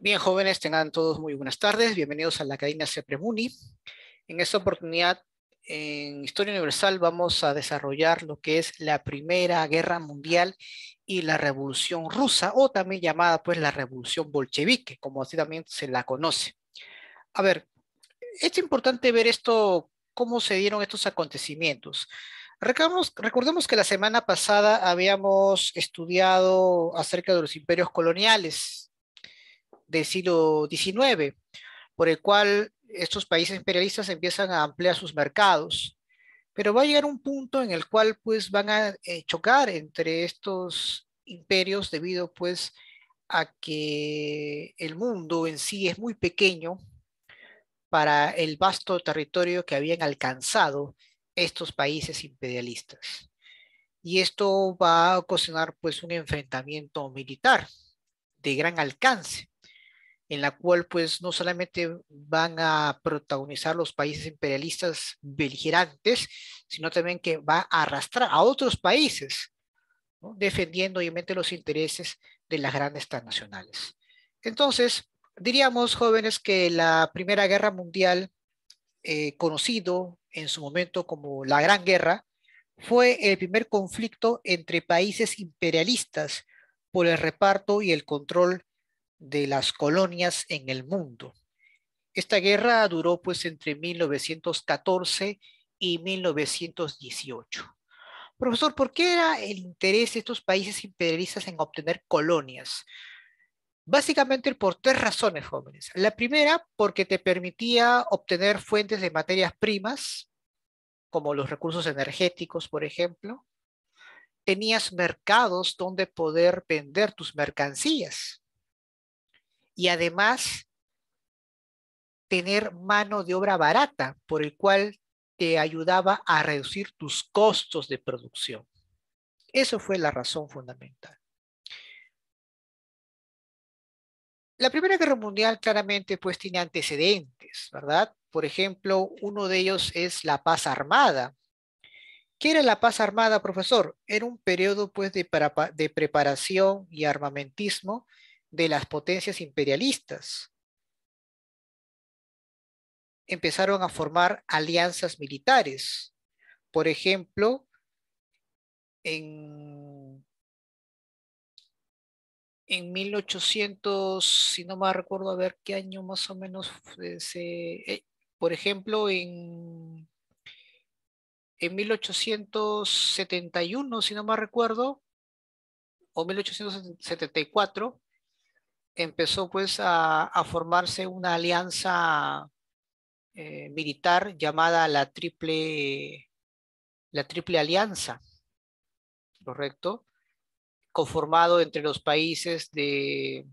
Bien, jóvenes, tengan todos muy buenas tardes. Bienvenidos a la cadena CEPREMUNI. En esta oportunidad, en Historia Universal, vamos a desarrollar lo que es la Primera Guerra Mundial y la Revolución Rusa, o también llamada pues la Revolución Bolchevique, como así también se la conoce. A ver, es importante ver esto, cómo se dieron estos acontecimientos. recordemos que la semana pasada habíamos estudiado acerca de los imperios coloniales, del siglo XIX, por el cual estos países imperialistas empiezan a ampliar sus mercados. Pero va a llegar un punto en el cual pues van a eh, chocar entre estos imperios debido pues a que el mundo en sí es muy pequeño para el vasto territorio que habían alcanzado estos países imperialistas. Y esto va a ocasionar pues un enfrentamiento militar de gran alcance en la cual pues no solamente van a protagonizar los países imperialistas beligerantes, sino también que va a arrastrar a otros países, ¿no? defendiendo obviamente los intereses de las grandes transnacionales. Entonces, diríamos jóvenes que la Primera Guerra Mundial, eh, conocido en su momento como la Gran Guerra, fue el primer conflicto entre países imperialistas por el reparto y el control de las colonias en el mundo. Esta guerra duró pues entre 1914 y 1918. Profesor, ¿por qué era el interés de estos países imperialistas en obtener colonias? Básicamente por tres razones, jóvenes. La primera, porque te permitía obtener fuentes de materias primas, como los recursos energéticos, por ejemplo. Tenías mercados donde poder vender tus mercancías y además tener mano de obra barata, por el cual te ayudaba a reducir tus costos de producción. Eso fue la razón fundamental. La Primera Guerra Mundial claramente pues tiene antecedentes, ¿verdad? Por ejemplo, uno de ellos es la paz armada. ¿Qué era la paz armada, profesor? Era un periodo pues de, de preparación y armamentismo de las potencias imperialistas. Empezaron a formar alianzas militares. Por ejemplo, en, en 1800, si no me recuerdo, a ver qué año más o menos, eh, por ejemplo, en, en 1871, si no me recuerdo, o 1874, empezó pues a, formarse una alianza eh, militar llamada la triple, la triple alianza, ¿correcto? Conformado entre los países de...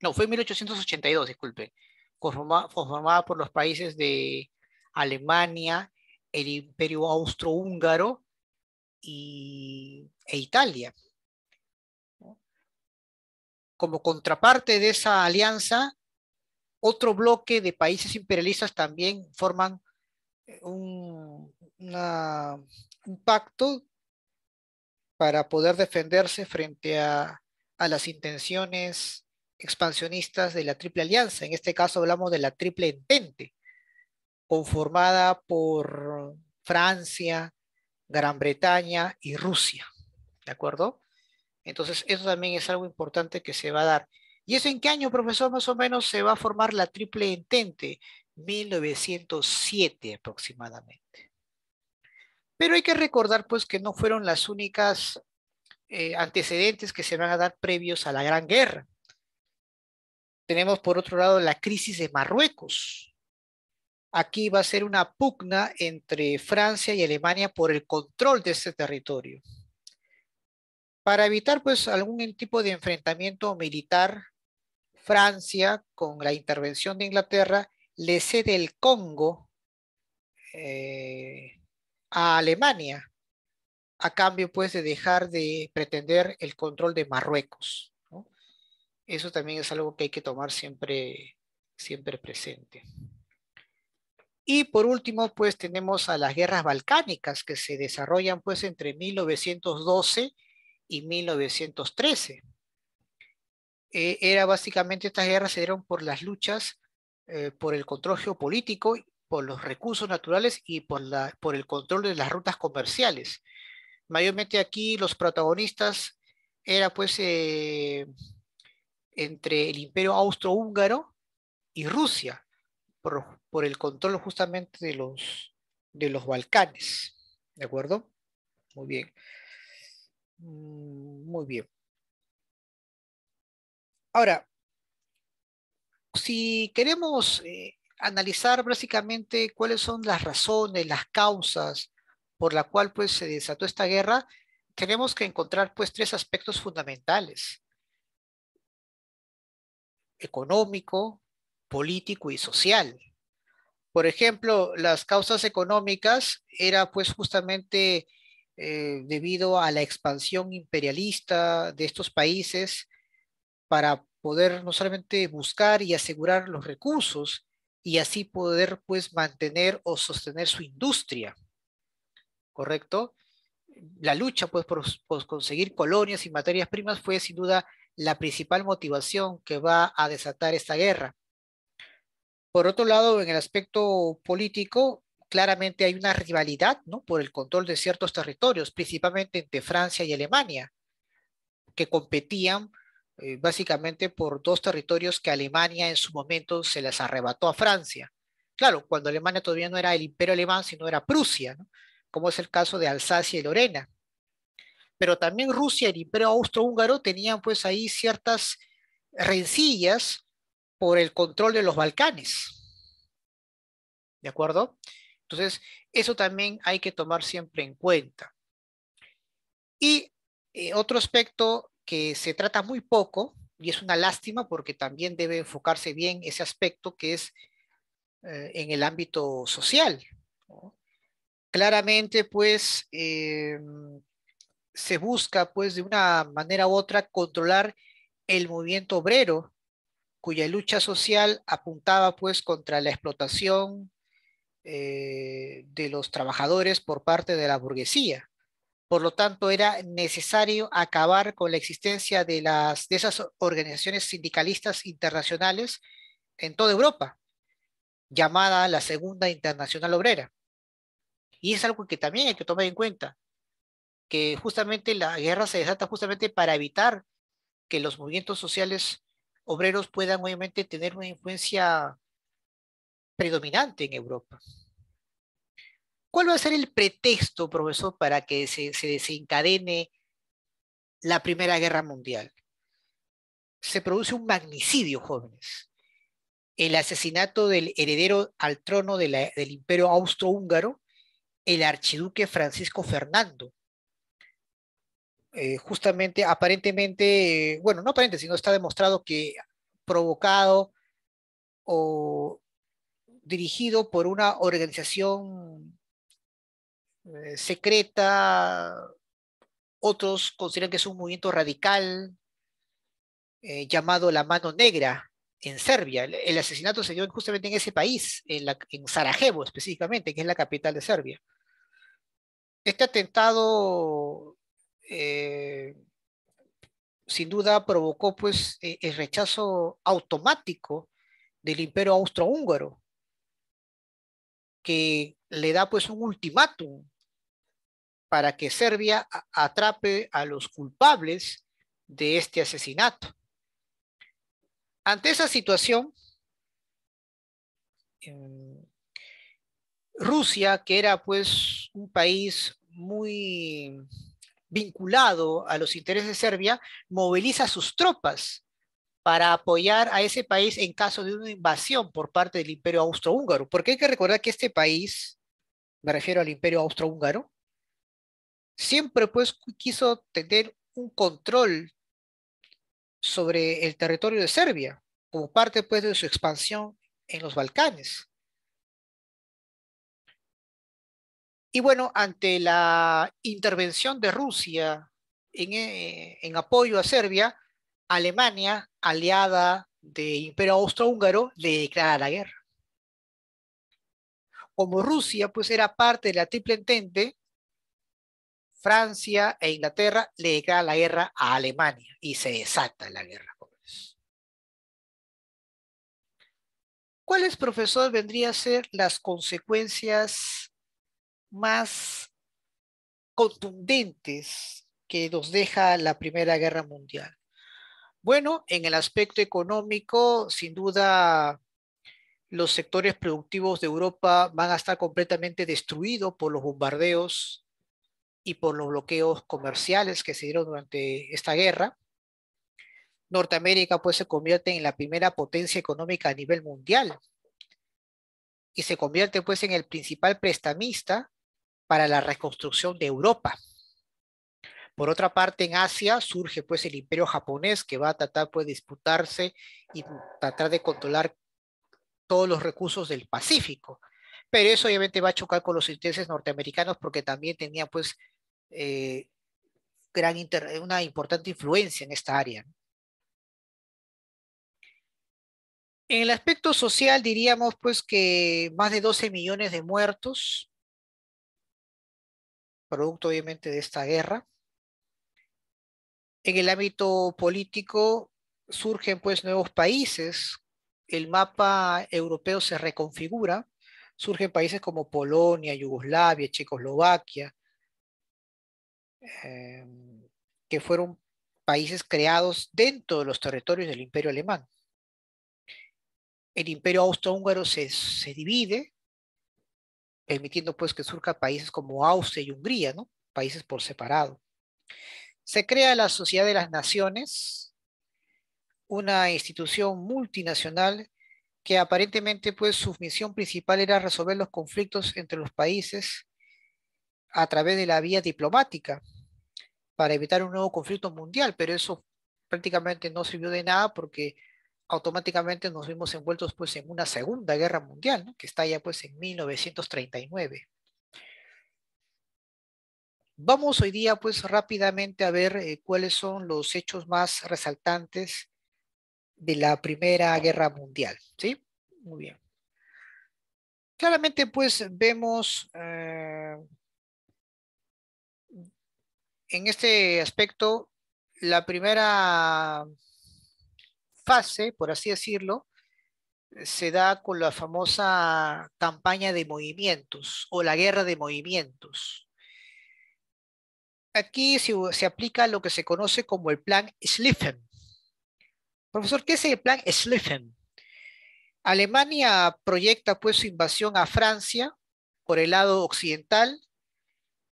No, fue en 1882, disculpe. conformado conformada por los países de Alemania, el Imperio Austrohúngaro y, e Italia como contraparte de esa alianza, otro bloque de países imperialistas también forman eh, un, pacto para poder defenderse frente a, a las intenciones expansionistas de la Triple Alianza. En este caso hablamos de la Triple Entente, conformada por Francia, Gran Bretaña y Rusia. ¿De acuerdo? Entonces, eso también es algo importante que se va a dar. ¿Y eso en qué año, profesor? Más o menos se va a formar la triple entente, 1907 aproximadamente. Pero hay que recordar pues que no fueron las únicas eh, antecedentes que se van a dar previos a la Gran Guerra. Tenemos por otro lado la crisis de Marruecos. Aquí va a ser una pugna entre Francia y Alemania por el control de este territorio. Para evitar pues algún tipo de enfrentamiento militar, Francia, con la intervención de Inglaterra, le cede el Congo eh, a Alemania, a cambio pues de dejar de pretender el control de Marruecos. Eso también es algo que hay que tomar siempre, siempre presente. Y por último, pues tenemos a las guerras balcánicas que se desarrollan pues entre 1912 y 1913. Eh, era básicamente estas guerras se dieron por las luchas eh, por el control geopolítico, por los recursos naturales y por, la, por el control de las rutas comerciales. Mayormente aquí los protagonistas era pues eh, entre el imperio austrohúngaro y Rusia, por, por, el control justamente de los, de los Balcanes. ¿De acuerdo? Muy bien. Mm, muy bien. Ahora, si queremos eh, analizar básicamente cuáles son las razones, las causas por la cual pues, se desató esta guerra, tenemos que encontrar pues, tres aspectos fundamentales. Económico, político y social. Por ejemplo, las causas económicas era pues justamente eh, debido a la expansión imperialista de estos países para poder no solamente buscar y asegurar los recursos y así poder pues mantener o sostener su industria, ¿correcto? La lucha pues por conseguir colonias y materias primas fue sin duda la principal motivación que va a desatar esta guerra. Por otro lado, en el aspecto político, claramente hay una rivalidad ¿no? por el control de ciertos territorios, principalmente entre Francia y Alemania, que competían eh, básicamente por dos territorios que Alemania en su momento se les arrebató a Francia. Claro, cuando Alemania todavía no era el imperio alemán, sino era Prusia, como es el caso de Alsacia y Lorena. Pero también Rusia y el imperio austrohúngaro tenían pues ahí ciertas rencillas por el control de los Balcanes. ¿De acuerdo? Entonces, eso también hay que tomar siempre en cuenta. Y eh, otro aspecto que se trata muy poco, y es una lástima porque también debe enfocarse bien ese aspecto que es eh, en el ámbito social. Claramente, pues, eh, se busca, pues, de una manera u otra controlar el movimiento obrero, cuya lucha social apuntaba, pues, contra la explotación eh, de los trabajadores por parte de la burguesía. Por lo tanto, era necesario acabar con la existencia de, las, de esas organizaciones sindicalistas internacionales en toda Europa, llamada la Segunda Internacional Obrera. Y es algo que también hay que tomar en cuenta, que justamente la guerra se desata justamente para evitar que los movimientos sociales obreros puedan obviamente tener una influencia predominante en Europa. ¿Cuál va a ser el pretexto, profesor, para que se, desencadene la Primera Guerra Mundial? Se produce un magnicidio, jóvenes. El asesinato del heredero al trono del imperio austrohúngaro, el archiduque Francisco Fernando, eh, justamente, aparentemente, bueno, no aparentemente, sino está demostrado que provocado o dirigido por una organización eh, secreta, otros consideran que es un movimiento radical eh, llamado la mano negra en Serbia. El, asesinato se dio justamente en ese país, en, la, en Sarajevo específicamente, que es la capital de Serbia. Este atentado eh, sin duda provocó pues e, el rechazo automático del imperio austrohúngaro que le da pues un ultimátum para que Serbia atrape a los culpables de este asesinato. Ante esa situación, em, Rusia, que era pues un país muy vinculado a los intereses de Serbia, moviliza sus tropas para apoyar a ese país en caso de una invasión por parte del imperio austrohúngaro. Porque hay que recordar que este país, me refiero al imperio austrohúngaro, siempre pues quiso tener un control sobre el territorio de Serbia, como parte pues de su expansión en los Balcanes. Y bueno, ante la intervención de Rusia en eh, apoyo a Serbia, Alemania aliada del Imperio Austrohúngaro, le declara la guerra. Como Rusia, pues era parte de la Triple Entente, Francia e Inglaterra le declaran la guerra a Alemania y se desata la guerra. ¿Cuáles, profesor, vendrían a ser las consecuencias más contundentes que nos deja la Primera Guerra Mundial? Bueno, en el aspecto económico, sin duda, los sectores productivos de Europa van a estar completamente destruidos por los bombardeos y por los bloqueos comerciales que se dieron durante esta guerra. Norteamérica pues se convierte en la primera potencia económica a nivel mundial y se convierte pues en el principal prestamista para la reconstrucción de Europa. Por otra parte, en Asia surge pues el imperio japonés que va a tratar pues de disputarse y tratar de controlar todos los recursos del Pacífico. Pero eso obviamente va a chocar con los intereses norteamericanos porque también tenía pues eh, gran una importante influencia en esta área. En el aspecto social diríamos pues que más de 12 millones de muertos, producto obviamente de esta guerra. En el ámbito político surgen pues nuevos países, el mapa europeo se reconfigura, surgen países como Polonia, Yugoslavia, Checoslovaquia, eh, que fueron países creados dentro de los territorios del imperio alemán. El imperio austrohúngaro húngaro se divide, permitiendo pues que surjan países como Austria y Hungría, ¿no? países por separado. Se crea la Sociedad de las Naciones, una institución multinacional que aparentemente pues su misión principal era resolver los conflictos entre los países a través de la vía diplomática para evitar un nuevo conflicto mundial, pero eso prácticamente no sirvió de nada porque automáticamente nos vimos envueltos pues en una segunda guerra mundial, que está ya pues en 1939. Vamos hoy día pues rápidamente a ver eh, cuáles son los hechos más resaltantes de la Primera Guerra Mundial, ¿sí? Muy bien. Claramente pues vemos eh, en este aspecto la primera fase, por así decirlo, se da con la famosa campaña de movimientos o la guerra de movimientos, aquí se, aplica lo que se conoce como el plan Schlieffen. Profesor, ¿qué es el plan Schlieffen? Alemania proyecta pues su invasión a Francia por el lado occidental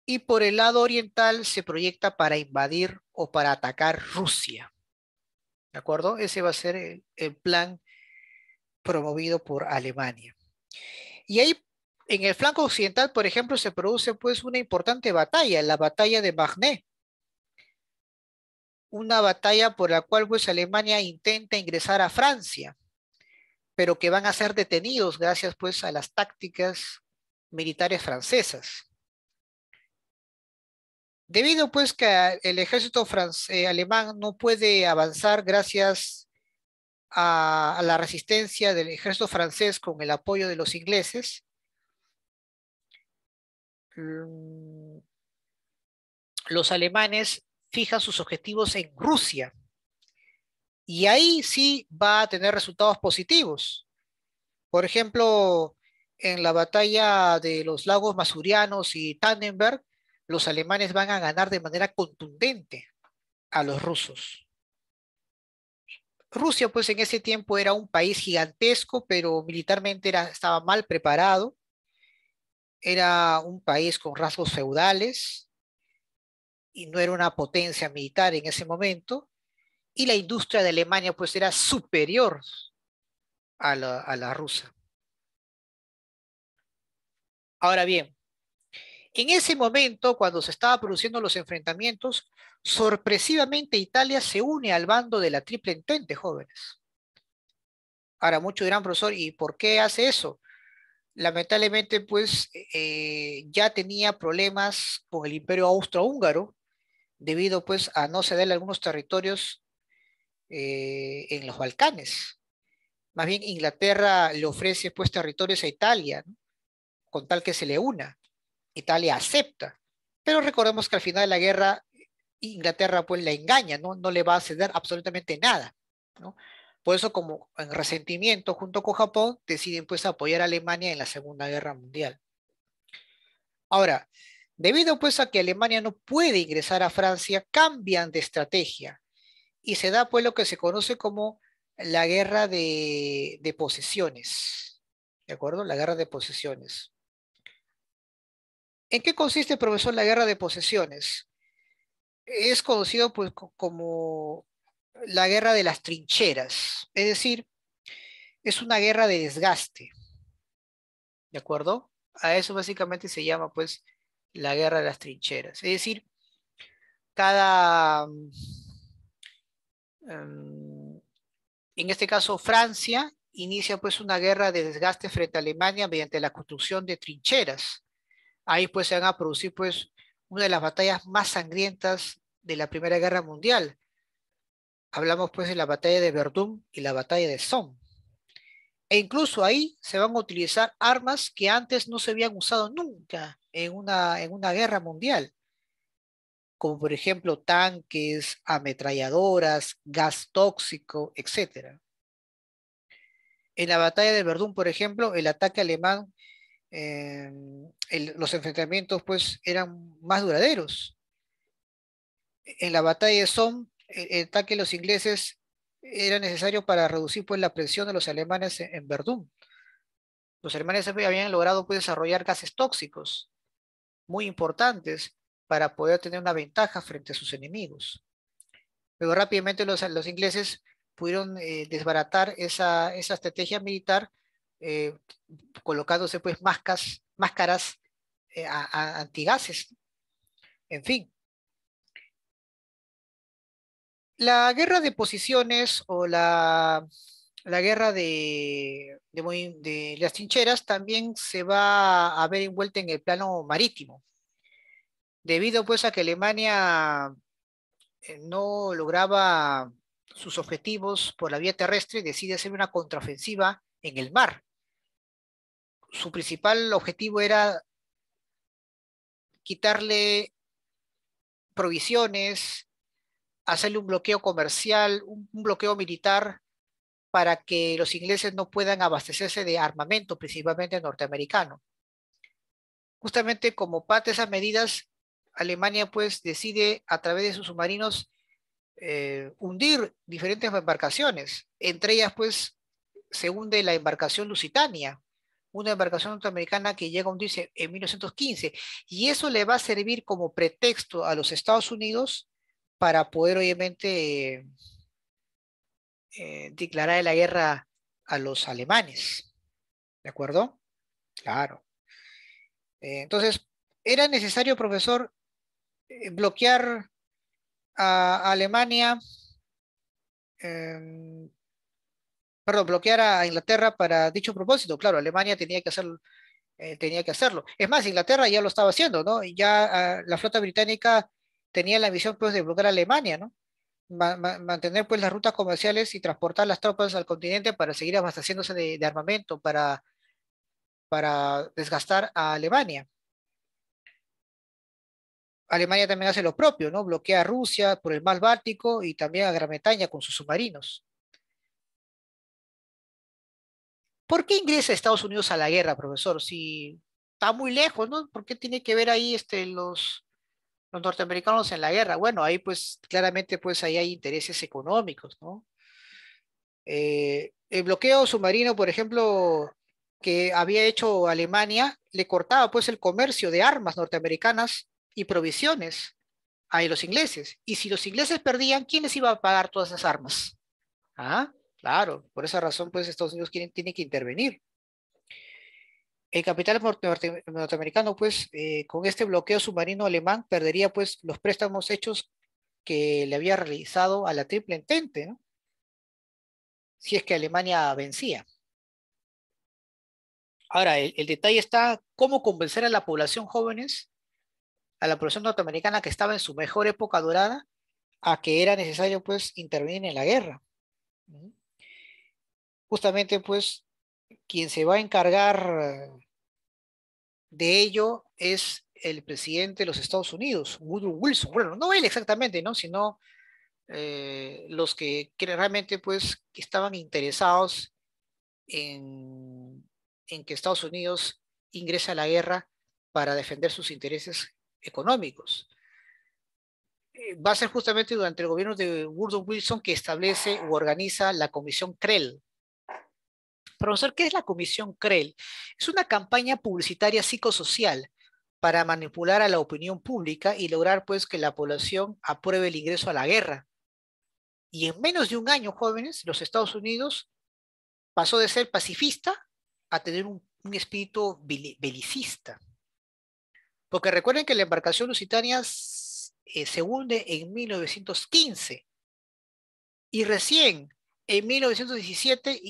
y por el lado oriental se proyecta para invadir o para atacar Rusia. ¿De acuerdo? Ese va a ser el, el plan promovido por Alemania. Y ahí en el flanco occidental, por ejemplo, se produce pues una importante batalla, la batalla de Magné. Una batalla por la cual pues Alemania intenta ingresar a Francia, pero que van a ser detenidos gracias pues a las tácticas militares francesas. Debido pues que el ejército eh, alemán no puede avanzar gracias a la resistencia del ejército francés con el apoyo de los ingleses, Mm. los alemanes fijan sus objetivos en Rusia. Y ahí sí va a tener resultados positivos. Por ejemplo, en la batalla de los lagos masurianos y Tannenberg, los alemanes van a ganar de manera contundente a los rusos. Rusia, pues en ese tiempo era un país gigantesco, pero militarmente era, estaba mal preparado era un país con rasgos feudales y no era una potencia militar en ese momento, y la industria de Alemania pues era superior a la, a la rusa. Ahora bien, en ese momento, cuando se estaban produciendo los enfrentamientos, sorpresivamente Italia se une al bando de la Triple Entente, jóvenes. Ahora, muchos dirán, profesor, ¿y por qué hace eso? lamentablemente pues eh, ya tenía problemas con el imperio austrohúngaro debido pues a no cederle algunos territorios eh, en los Balcanes. Más bien Inglaterra le ofrece pues territorios a Italia, ¿no? con tal que se le una. Italia acepta, pero recordemos que al final de la guerra Inglaterra pues la engaña, no, no le va a ceder absolutamente nada. ¿no? Por eso, como en resentimiento junto con Japón, deciden pues apoyar a Alemania en la Segunda Guerra Mundial. Ahora, debido pues a que Alemania no puede ingresar a Francia, cambian de estrategia y se da pues lo que se conoce como la guerra de, de posesiones. ¿De acuerdo? La guerra de posesiones. ¿En qué consiste, profesor, la guerra de posesiones? Es conocido pues, como la guerra de las trincheras, es decir, es una guerra de desgaste. ¿De acuerdo? A eso básicamente se llama pues la guerra de las trincheras. Es decir, cada... Mm, en este caso, Francia inicia pues una guerra de desgaste frente a Alemania mediante la construcción de trincheras. Ahí pues se van a producir pues una de las batallas más sangrientas de la Primera Guerra Mundial, Hablamos pues de la batalla de Verdún y la batalla de Somme. E incluso ahí se van a utilizar armas que antes no se habían usado nunca en una, en una guerra mundial, como por ejemplo tanques, ametralladoras, gas tóxico, etc. En la batalla de Verdún, por ejemplo, el ataque alemán, em, los enfrentamientos pues eran más duraderos. En la batalla de Somme eh, el ataque de los ingleses era necesario para reducir pues, la presión de los alemanes en, Verdun Verdún. Los alemanes habían logrado pues, desarrollar gases tóxicos muy importantes para poder tener una ventaja frente a sus enemigos. Pero rápidamente los, ingleses pudieron eh, desbaratar esa, estrategia militar eh, colocándose pues máscaras antigases. En fin, la guerra de posiciones o la, guerra de, las trincheras también se va a ver envuelta en el plano marítimo, debido pues a que Alemania eh, no lograba sus objetivos por la vía terrestre, decide hacer una contraofensiva en el mar. Su principal objetivo era quitarle provisiones, hacerle un bloqueo comercial, un, bloqueo militar, para que los ingleses no puedan abastecerse de armamento, principalmente norteamericano. Justamente como parte de esas medidas, Alemania pues decide a través de sus submarinos eh, hundir diferentes embarcaciones. Entre ellas pues se hunde la embarcación Lusitania, una embarcación norteamericana que llega a hundirse en 1915. Y eso le va a servir como pretexto a los Estados Unidos para poder obviamente eh, declarar la guerra a los alemanes. ¿De acuerdo? Claro. Eh, entonces, era necesario, profesor, eh, bloquear a, Alemania, em, perdón, bloquear a Inglaterra para dicho propósito. Claro, Alemania tenía que hacerlo tenía que hacerlo. Es más, Inglaterra ya lo estaba haciendo, ¿no? Ya ah, la flota británica tenía la misión pues, de bloquear a Alemania, ¿no? mantener pues las rutas comerciales y transportar las tropas al continente para seguir abasteciéndose de, armamento, para, para desgastar a Alemania. Alemania también hace lo propio, ¿no? Bloquea a Rusia por el mar Báltico y también a Gran Bretaña con sus submarinos. ¿Por qué ingresa Estados Unidos a la guerra, profesor? Si está muy lejos, ¿no? ¿Por qué tiene que ver ahí este, los, los norteamericanos en la guerra. Bueno, ahí pues claramente pues ahí hay intereses económicos, ¿no? Eh, el bloqueo submarino, por ejemplo, que había hecho Alemania, le cortaba pues el comercio de armas norteamericanas y provisiones a los ingleses. Y si los ingleses perdían, ¿quién les iba a pagar todas esas armas? Ah, claro, por esa razón pues Estados Unidos tiene que intervenir el capital norteamericano, pues, eh, con este bloqueo submarino alemán, perdería, pues, los préstamos hechos que le había realizado a la Triple Entente, ¿no? si es que Alemania vencía. Ahora, el, el, detalle está cómo convencer a la población jóvenes, a la población norteamericana que estaba en su mejor época dorada, a que era necesario pues intervenir en la guerra. Justamente pues quien se va a encargar de ello es el presidente de los Estados Unidos, Woodrow Wilson. Bueno, no él exactamente, ¿no? Sino eh, los que, realmente pues estaban interesados en, que Estados Unidos ingrese a la guerra para defender sus intereses económicos. Eh, va a ser justamente durante el gobierno de Woodrow Wilson que establece u organiza la Comisión Krell, Profesor, ¿qué es la Comisión CREL? Es una campaña publicitaria psicosocial para manipular a la opinión pública y lograr pues que la población apruebe el ingreso a la guerra. Y en menos de un año, jóvenes, los Estados Unidos pasó de ser pacifista a tener un, espíritu belicista. Porque recuerden que la embarcación lusitania eh, se hunde en 1915 y recién en 1917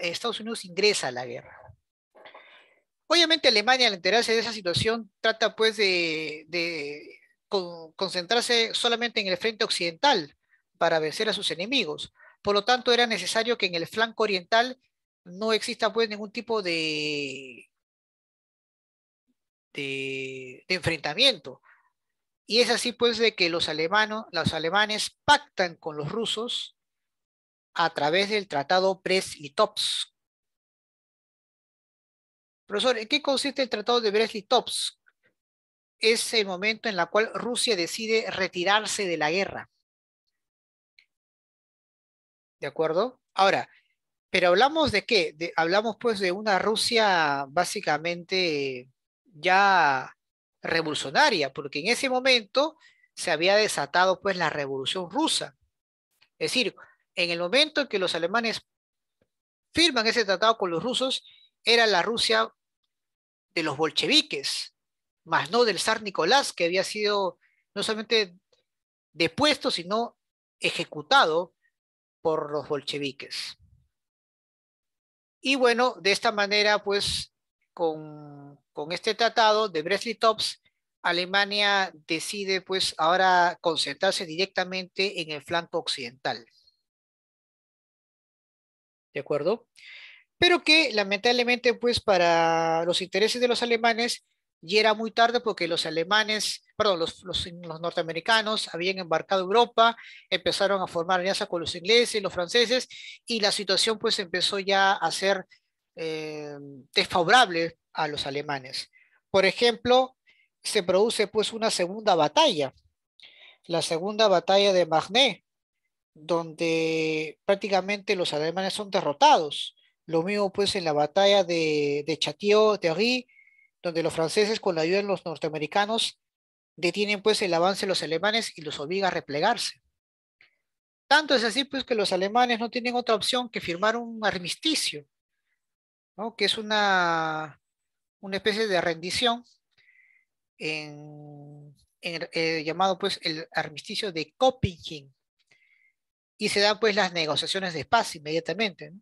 Estados Unidos ingresa a la guerra. Obviamente Alemania, al enterarse de esa situación, trata pues de, concentrarse solamente en el frente occidental para vencer a sus enemigos. Por lo tanto, era necesario que en el flanco oriental no exista pues ningún tipo de, enfrentamiento. Y es así pues de que los, alemanos, los alemanes pactan con los rusos a través del tratado brest Profesor, ¿en qué consiste el tratado de brest tops Es el momento en el cual Rusia decide retirarse de la guerra. ¿De acuerdo? Ahora, pero hablamos de qué? hablamos pues de una Rusia básicamente ya revolucionaria, porque en ese momento se había desatado pues la revolución rusa. Es decir, en el momento en que los alemanes firman ese tratado con los rusos, era la Rusia de los bolcheviques, más no del zar Nicolás, que había sido no solamente depuesto, sino ejecutado por los bolcheviques. Y bueno, de esta manera, pues, con, este tratado de Brest-Litovsk, Alemania decide, pues, ahora concentrarse directamente en el flanco occidental. ¿de acuerdo? Pero que lamentablemente, pues para los intereses de los alemanes, ya era muy tarde porque los alemanes, perdón, los, norteamericanos habían embarcado Europa, empezaron a formar alianzas con los ingleses, y los franceses, y la situación pues empezó ya a ser eh, desfavorable a los alemanes. Por ejemplo, se produce pues una segunda batalla, la segunda batalla de Magné, donde prácticamente los alemanes son derrotados. Lo mismo pues en la batalla de, de de donde los franceses con la ayuda de los norteamericanos detienen pues el avance de los alemanes y los obliga a replegarse. Tanto es así pues que los alemanes no tienen otra opción que firmar un armisticio, ¿no? que es una, una especie de rendición en, en eh, llamado pues el armisticio de Koppinghin y se dan pues las negociaciones de paz inmediatamente.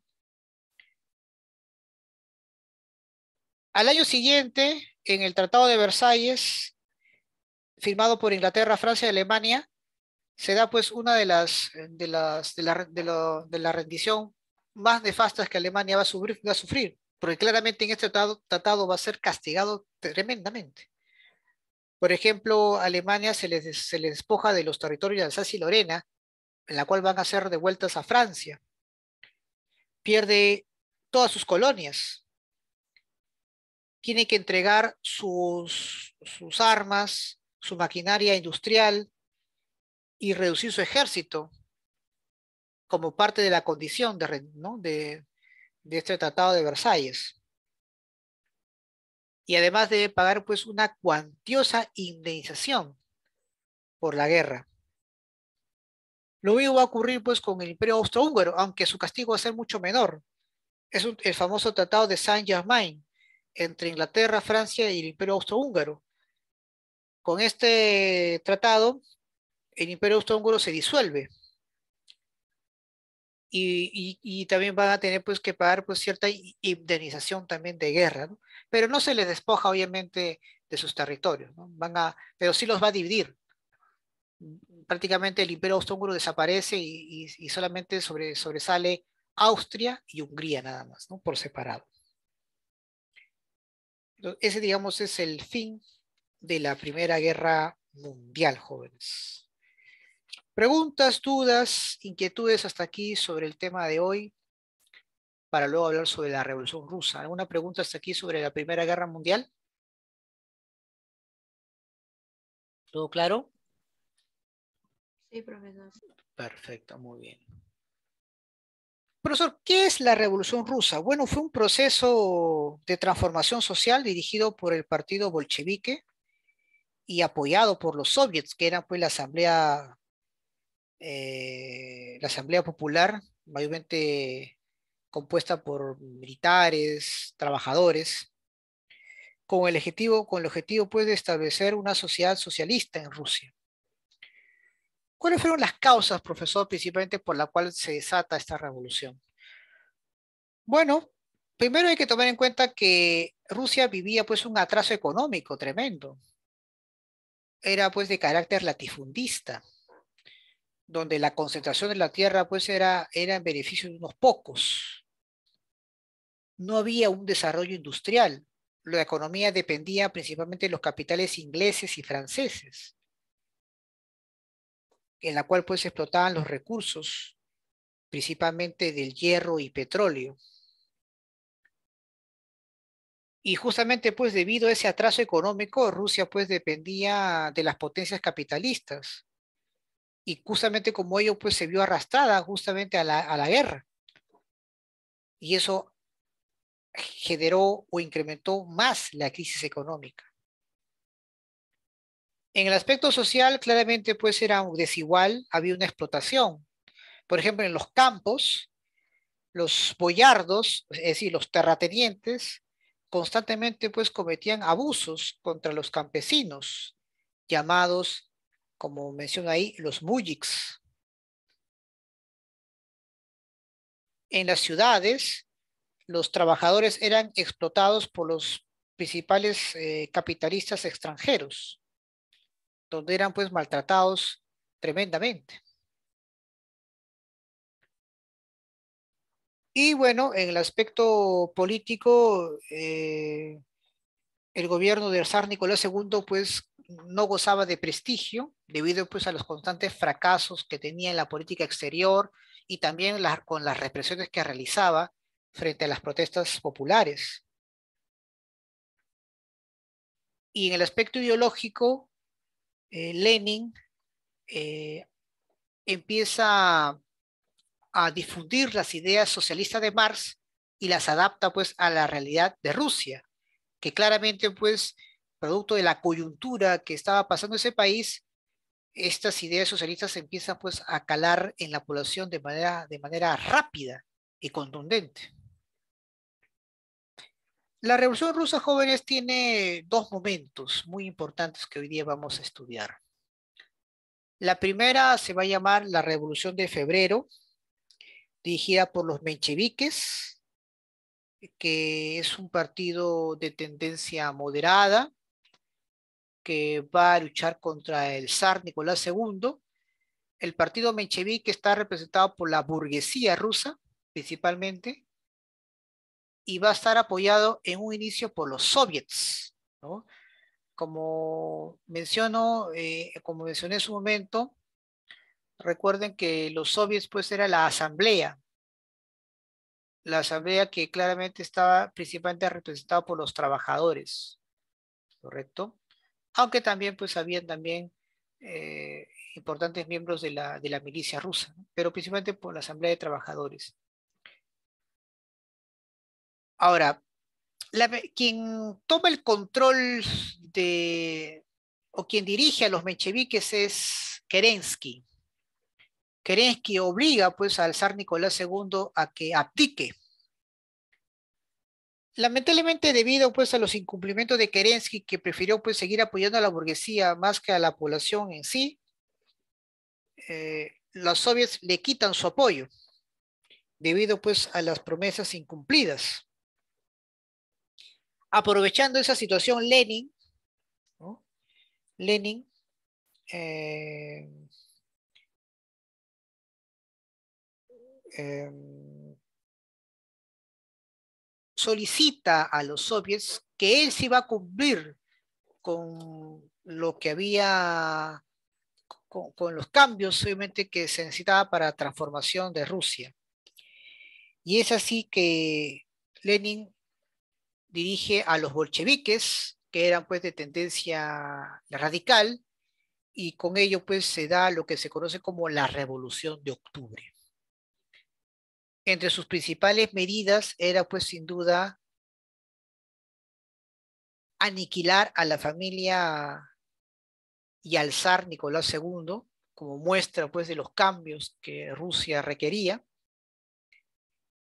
Al año siguiente, en el Tratado de Versalles, firmado por Inglaterra, Francia y Alemania, se da pues una de las de la, rendición más nefastas que Alemania va a sufrir, va a porque claramente en este tratado, va a ser castigado tremendamente. Por ejemplo, Alemania se le se les despoja de los territorios de Alsacia y Lorena, en la cual van a ser devueltas a Francia. Pierde todas sus colonias. Tiene que entregar sus, sus armas, su maquinaria industrial y reducir su ejército como parte de la condición de, de, este Tratado de Versalles y además debe pagar pues una cuantiosa indemnización por la guerra. Lo mismo va a ocurrir pues con el Imperio Austrohúngaro, aunque su castigo va a ser mucho menor. Es el famoso tratado de Saint-Germain entre Inglaterra, Francia y el Imperio Austrohúngaro. Con este tratado, el Imperio Austrohúngaro se disuelve. Y, también van a tener pues que pagar pues cierta indemnización también de guerra, pero no se les despoja obviamente de sus territorios, van a, pero sí los va a dividir, prácticamente el imperio austrohúngaro desaparece y, solamente sobresale Austria y Hungría nada más, ¿no? por separado. ese, digamos, es el fin de la Primera Guerra Mundial, jóvenes. Preguntas, dudas, inquietudes hasta aquí sobre el tema de hoy, para luego hablar sobre la Revolución Rusa. ¿Alguna pregunta hasta aquí sobre la Primera Guerra Mundial? ¿Todo claro? Sí, profesor. Perfecto, muy bien. Profesor, ¿qué es la Revolución Rusa? Bueno, fue un proceso de transformación social dirigido por el partido bolchevique y apoyado por los soviets, que eran pues la Asamblea, eh, la asamblea Popular, mayormente compuesta por militares, trabajadores, con el objetivo, con el objetivo pues, de establecer una sociedad socialista en Rusia. ¿Cuáles fueron las causas, profesor, principalmente por la cual se desata esta revolución? Bueno, primero hay que tomar en cuenta que Rusia vivía pues un atraso económico tremendo. Era pues de carácter latifundista, donde la concentración de la tierra pues era, era en beneficio de unos pocos. No había un desarrollo industrial. La economía dependía principalmente de los capitales ingleses y franceses en la cual pues se explotaban los recursos, principalmente del hierro y petróleo. Y justamente pues debido a ese atraso económico, Rusia pues dependía de las potencias capitalistas. Y justamente como ello pues se vio arrastrada justamente a la guerra. Y eso generó o incrementó más la crisis económica. En el aspecto social, claramente, pues era desigual, había una explotación. Por ejemplo, en los campos, los boyardos, es decir, los terratenientes, constantemente pues cometían abusos contra los campesinos, llamados, como menciona ahí, los mujiks. En las ciudades, los trabajadores eran explotados por los principales eh, capitalistas extranjeros donde eran pues maltratados tremendamente. Y bueno, en el aspecto político, eh, el gobierno de Zar Nicolás II pues no gozaba de prestigio debido pues a los constantes fracasos que tenía en la política exterior y también con las represiones que realizaba frente a las protestas populares. Y en el aspecto ideológico, eh, Lenin eh, empieza a difundir las ideas socialistas de Marx y las adapta pues a la realidad de Rusia, que claramente pues producto de la coyuntura que estaba pasando ese país, estas ideas socialistas empiezan pues a calar en la población de manera, de manera rápida y contundente. La Revolución Rusa, jóvenes, tiene dos momentos muy importantes que hoy día vamos a estudiar. La primera se va a llamar la Revolución de Febrero, dirigida por los mencheviques, que es un partido de tendencia moderada que va a luchar contra el zar Nicolás II. El partido menchevique está representado por la burguesía rusa, principalmente, y va a estar apoyado en un inicio por los soviets. ¿no? Como, menciono, eh, como mencioné en su momento, recuerden que los soviets pues era la asamblea, la asamblea que claramente estaba principalmente representada por los trabajadores, ¿correcto? Aunque también pues habían también eh, importantes miembros de la, de la milicia rusa, pero principalmente por la asamblea de trabajadores. Ahora, quien toma el control o quien dirige a los mencheviques es Kerensky. Kerensky obliga pues al zar Nicolás II a que abdique. Lamentablemente debido pues a los incumplimientos de Kerensky que prefirió pues seguir apoyando a la burguesía más que a la población en sí, eh, los soviets le quitan su apoyo debido pues a las promesas incumplidas aprovechando esa situación, Lenin, Lenin, eh, eh, solicita a los soviets que él se va a cumplir con lo que había, con, los cambios obviamente que se necesitaba para la transformación de Rusia. Y es así que Lenin dirige a los bolcheviques, que eran pues de tendencia radical, y con ello pues se da lo que se conoce como la Revolución de Octubre. Entre sus principales medidas era pues sin duda aniquilar a la familia y alzar Nicolás II, como muestra pues de los cambios que Rusia requería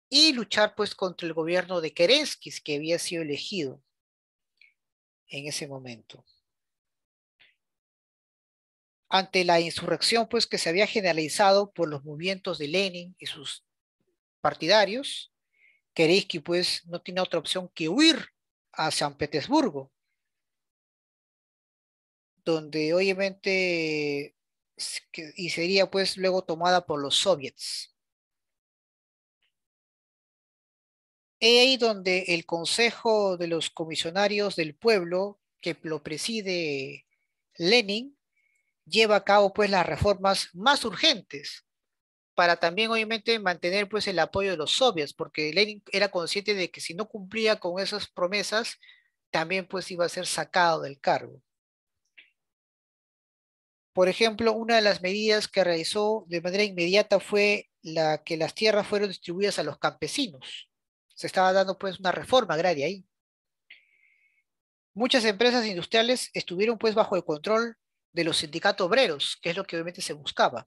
y luchar pues contra el gobierno de Kerensky que había sido elegido en ese momento. Ante la insurrección pues que se había generalizado por los movimientos de Lenin y sus partidarios, Kerensky pues no tiene otra opción que huir a San Petersburgo, donde obviamente y sería pues luego tomada por los soviets. He ahí donde el Consejo de los Comisionarios del Pueblo, que lo preside Lenin, lleva a cabo pues las reformas más urgentes para también obviamente mantener pues el apoyo de los soviets, porque Lenin era consciente de que si no cumplía con esas promesas, también pues iba a ser sacado del cargo. Por ejemplo, una de las medidas que realizó de manera inmediata fue la que las tierras fueron distribuidas a los campesinos se estaba dando pues una reforma agraria ahí. Muchas empresas industriales estuvieron pues bajo el control de los sindicatos obreros, que es lo que obviamente se buscaba.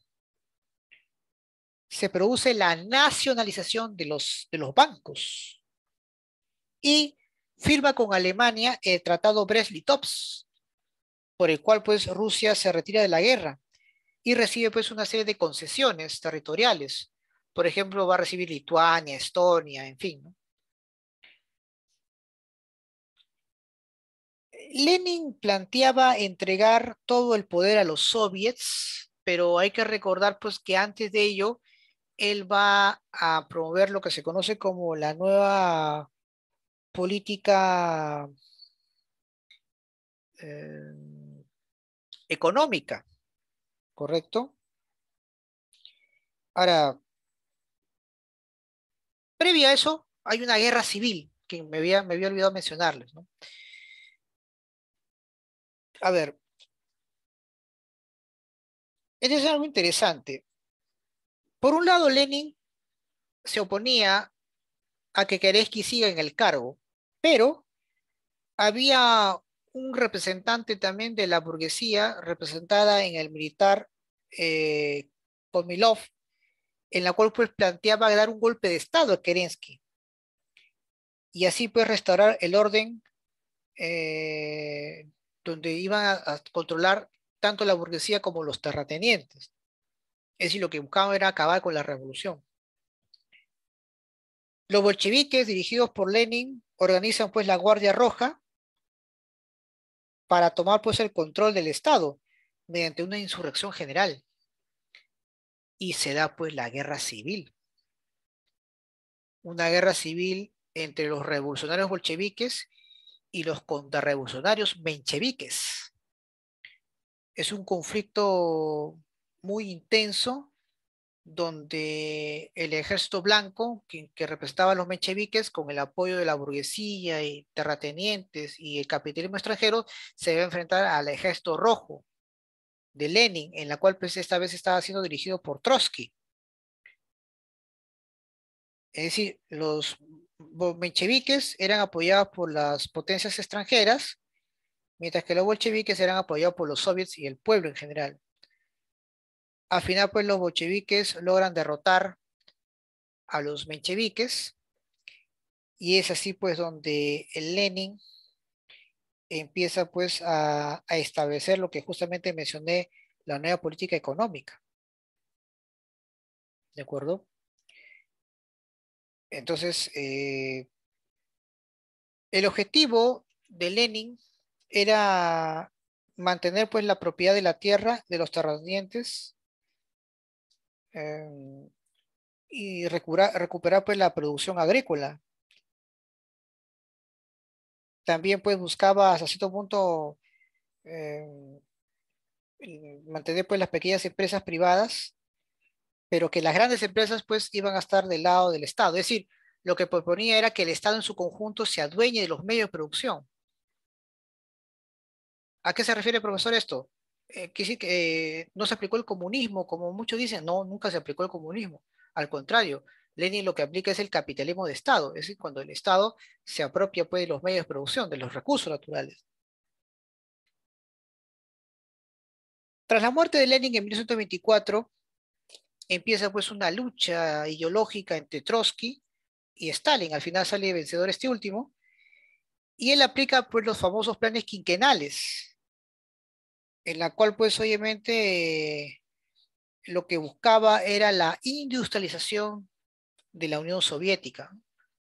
Se produce la nacionalización de los, de los bancos y firma con Alemania el Tratado Brest-Litovsk, por el cual pues Rusia se retira de la guerra y recibe pues una serie de concesiones territoriales. Por ejemplo, va a recibir Lituania, Estonia, en fin. ¿no? Lenin planteaba entregar todo el poder a los soviets, pero hay que recordar pues que antes de ello él va a promover lo que se conoce como la nueva política eh, económica, ¿correcto? Ahora, previo a eso, hay una guerra civil, que me había, me había olvidado mencionarles, ¿no? a ver, es algo interesante. Por un lado, Lenin se oponía a que Kerensky siga en el cargo, pero había un representante también de la burguesía representada en el militar eh, Komilov, en la cual pues planteaba dar un golpe de Estado a Kerensky y así pues restaurar el orden eh, donde iban a, controlar tanto la burguesía como los terratenientes. Es decir, lo que buscaban era acabar con la revolución. Los bolcheviques, dirigidos por Lenin, organizan pues la Guardia Roja para tomar pues el control del Estado mediante una insurrección general. Y se da pues la guerra civil. Una guerra civil entre los revolucionarios bolcheviques y los contrarrevolucionarios mencheviques. Es un conflicto muy intenso donde el ejército blanco, que, representaba a los mencheviques, con el apoyo de la burguesía y terratenientes y el capitalismo extranjero, se debe enfrentar al ejército rojo de Lenin, en la cual pues, esta vez estaba siendo dirigido por Trotsky. Es decir, los mencheviques eran apoyados por las potencias extranjeras, mientras que los bolcheviques eran apoyados por los soviets y el pueblo en general. Al final, pues los bolcheviques logran derrotar a los mencheviques y es así pues donde el Lenin empieza pues a, a establecer lo que justamente mencioné, la nueva política económica. ¿De acuerdo? Entonces, eh, el objetivo de Lenin era mantener pues la propiedad de la tierra de los terratenientes em, y recuperar, pues la producción agrícola. También pues buscaba hasta cierto punto em, mantener pues las pequeñas empresas privadas pero que las grandes empresas pues iban a estar del lado del Estado. Es decir, lo que proponía era que el Estado en su conjunto se adueñe de los medios de producción. ¿A qué se refiere, profesor, esto? Eh, que, eh, no se aplicó el comunismo, como muchos dicen, no, nunca se aplicó el comunismo. Al contrario, Lenin lo que aplica es el capitalismo de Estado, es decir, cuando el Estado se apropia pues, de los medios de producción, de los recursos naturales. Tras la muerte de Lenin en 1924, empieza pues una lucha ideológica entre Trotsky y Stalin. Al final sale vencedor este último. Y él aplica pues los famosos planes quinquenales, en la cual pues obviamente lo que buscaba era la industrialización de la Unión Soviética.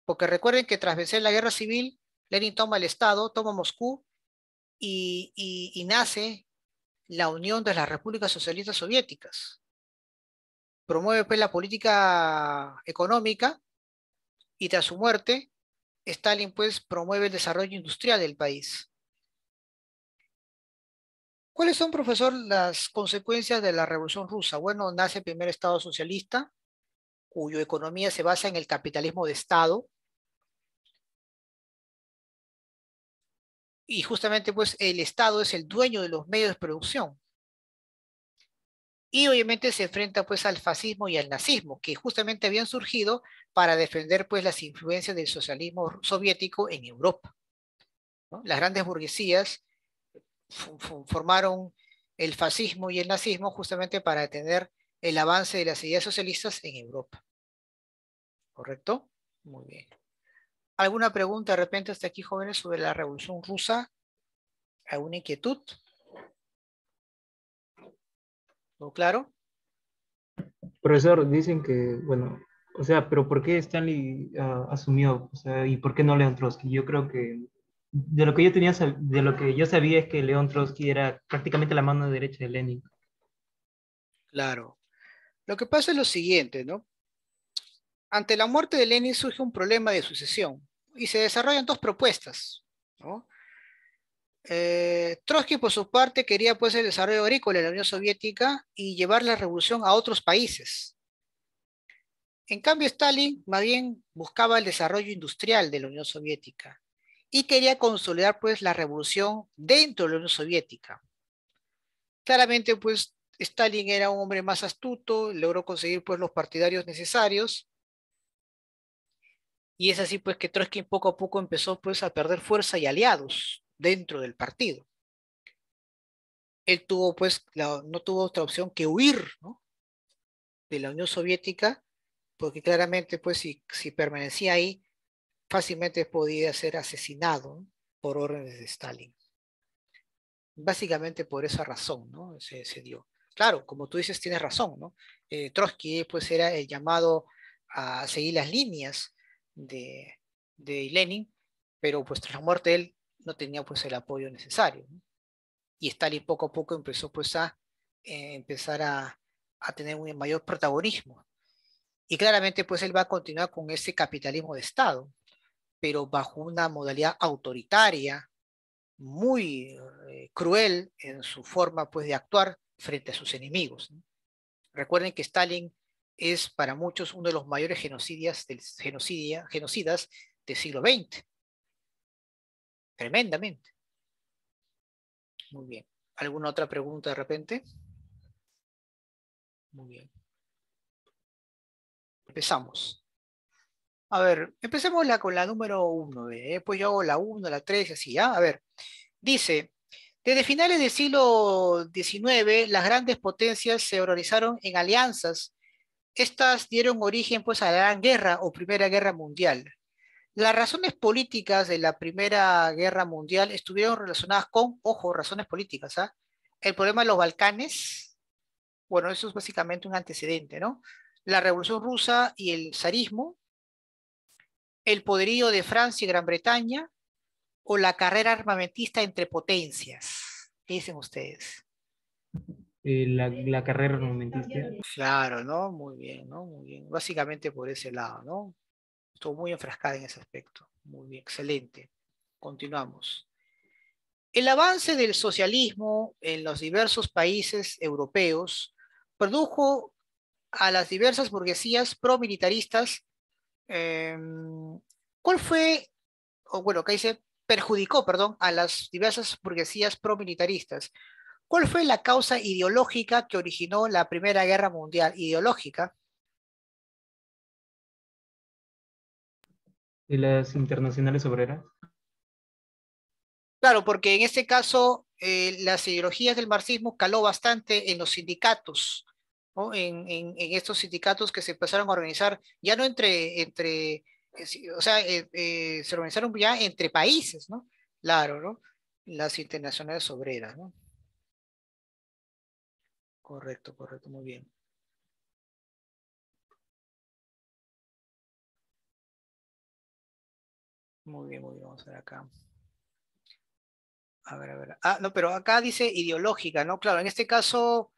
Porque recuerden que tras vencer la guerra civil, Lenin toma el Estado, toma Moscú y, y nace la Unión de las Repúblicas Socialistas Soviéticas promueve pues, la política económica y tras su muerte, Stalin pues, promueve el desarrollo industrial del país. ¿Cuáles son, profesor, las consecuencias de la Revolución Rusa? Bueno, nace el primer Estado socialista, cuya economía se basa en el capitalismo de Estado. Y justamente, pues, el Estado es el dueño de los medios de producción y obviamente se enfrenta pues al fascismo y al nazismo, que justamente habían surgido para defender pues las influencias del socialismo soviético en Europa. Las grandes burguesías formaron el fascismo y el nazismo justamente para detener el avance de las ideas socialistas en Europa. ¿Correcto? Muy bien. ¿Alguna pregunta de repente hasta aquí, jóvenes, sobre la Revolución Rusa? ¿Alguna inquietud? ¿Todo claro? Profesor, dicen que, bueno, o sea, pero ¿por qué Stanley ah, asumió? O sea, ¿y por qué no León Trotsky? Yo creo que de lo que yo tenía, de lo que yo sabía es que León Trotsky era prácticamente la mano derecha de Lenin. Claro. Lo que pasa es lo siguiente, ¿no? Ante la muerte de Lenin surge un problema de sucesión y se desarrollan dos propuestas, ¿no? Eh, Trotsky, por su parte, quería pues, el desarrollo agrícola de la Unión Soviética y llevar la revolución a otros países. En cambio, Stalin más bien buscaba el desarrollo industrial de la Unión Soviética y quería consolidar pues, la revolución dentro de la Unión Soviética. Claramente, pues, Stalin era un hombre más astuto, logró conseguir pues, los partidarios necesarios. Y es así pues, que Trotsky poco a poco empezó pues, a perder fuerza y aliados dentro del partido. Él tuvo, pues, no tuvo otra opción que huir de la Unión Soviética, porque claramente, pues, si, permanecía ahí, fácilmente podía ser asesinado por órdenes de Stalin. Básicamente por esa razón, ¿no? Se, dio. Claro, como tú dices, tienes razón, ¿no? Eh, Trotsky, pues, era el llamado a seguir las líneas de, de Lenin, pero pues tras la muerte de él no tenía pues el apoyo necesario. Y Stalin poco a poco empezó pues a eh, empezar a, a, tener un mayor protagonismo. Y claramente pues él va a continuar con ese capitalismo de Estado, pero bajo una modalidad autoritaria, muy eh, cruel en su forma pues de actuar frente a sus enemigos. Recuerden que Stalin es para muchos uno de los mayores genocidias del, genocidia, genocidas del siglo XX tremendamente. Muy bien. ¿Alguna otra pregunta de repente? Muy bien. Empezamos. A ver, empecemos la, con la número uno, ¿eh? Después yo hago la uno, la tres, así. ¿ya? ¿ah? A ver, dice, desde finales del siglo XIX, las grandes potencias se organizaron en alianzas. Estas dieron origen pues, a la Gran Guerra o Primera Guerra Mundial. Las razones políticas de la Primera Guerra Mundial estuvieron relacionadas con, ojo, razones políticas. ¿ah? El problema de los Balcanes, bueno, eso es básicamente un antecedente, ¿no? La Revolución Rusa y el zarismo, el poderío de Francia y Gran Bretaña, o la carrera armamentista entre potencias. ¿Qué dicen ustedes? Eh, la, la carrera armamentista. Claro, ¿no? Muy bien, ¿no? Muy bien. Básicamente por ese lado, ¿no? Estuvo muy enfrascada en ese aspecto. Muy bien, excelente. Continuamos. El avance del socialismo en los diversos países europeos produjo a las diversas burguesías promilitaristas. Em, ¿Cuál fue, o bueno, qué dice, perjudicó, perdón, a las diversas burguesías promilitaristas? ¿Cuál fue la causa ideológica que originó la Primera Guerra Mundial? Ideológica. ¿Y las internacionales obreras? Claro, porque en este caso eh, las ideologías del marxismo caló bastante en los sindicatos, ¿no? en, estos sindicatos que se empezaron a organizar, ya no entre, entre eh, o sea, eh, se organizaron ya entre países, ¿no? Claro, ¿no? Las internacionales obreras, ¿no? Correcto, correcto, muy bien. Muy bien, muy bien, vamos a ver acá. A ver, a ver. Ah, no, pero acá dice ideológica, ¿no? Claro, en este caso,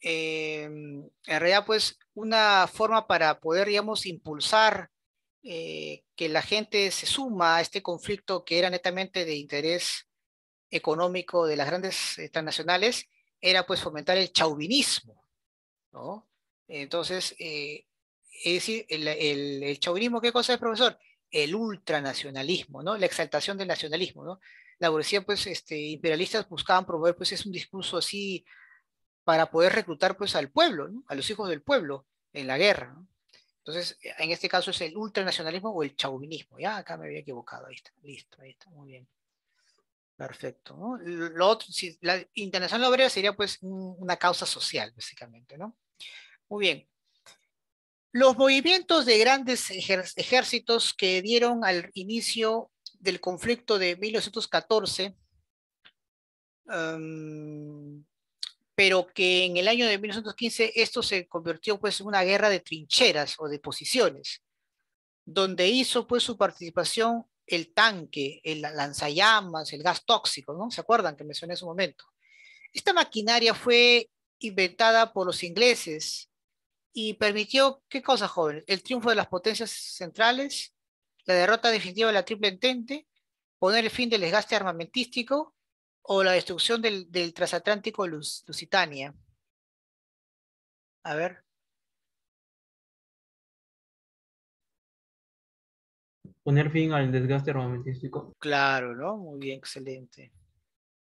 eh, en realidad, pues, una forma para poder, digamos, impulsar eh, que la gente se suma a este conflicto que era netamente de interés económico de las grandes transnacionales, era pues fomentar el chauvinismo, ¿no? Entonces, eh, es decir, el chauvinismo, ¿qué cosa es, profesor? el ultranacionalismo, ¿no? La exaltación del nacionalismo, ¿no? La burguesía, pues, este, imperialistas buscaban promover, pues, es un discurso así para poder reclutar, pues, al pueblo, A los hijos del pueblo en la guerra, Entonces, en este caso es el ultranacionalismo o el chauvinismo. Ya, acá me había equivocado. Ahí está, listo, ahí está, muy bien. Perfecto. Lo la internacional obrera sería pues una causa social, básicamente, ¿no? Muy bien. Los movimientos de grandes ejércitos que dieron al inicio del conflicto de 1914, pero que en el año de 1915 esto se convirtió pues en una guerra de trincheras o de posiciones, donde hizo pues su participación el tanque, el lanzallamas, el gas tóxico, ¿no? ¿Se acuerdan que mencioné en su momento? Esta maquinaria fue inventada por los ingleses y permitió, ¿qué cosa, joven? El triunfo de las potencias centrales, la derrota definitiva de la Triple Entente, poner el fin del desgaste armamentístico o la destrucción del, del transatlántico Lusitania. A ver. Poner fin al desgaste armamentístico. Claro, ¿no? Muy bien, excelente.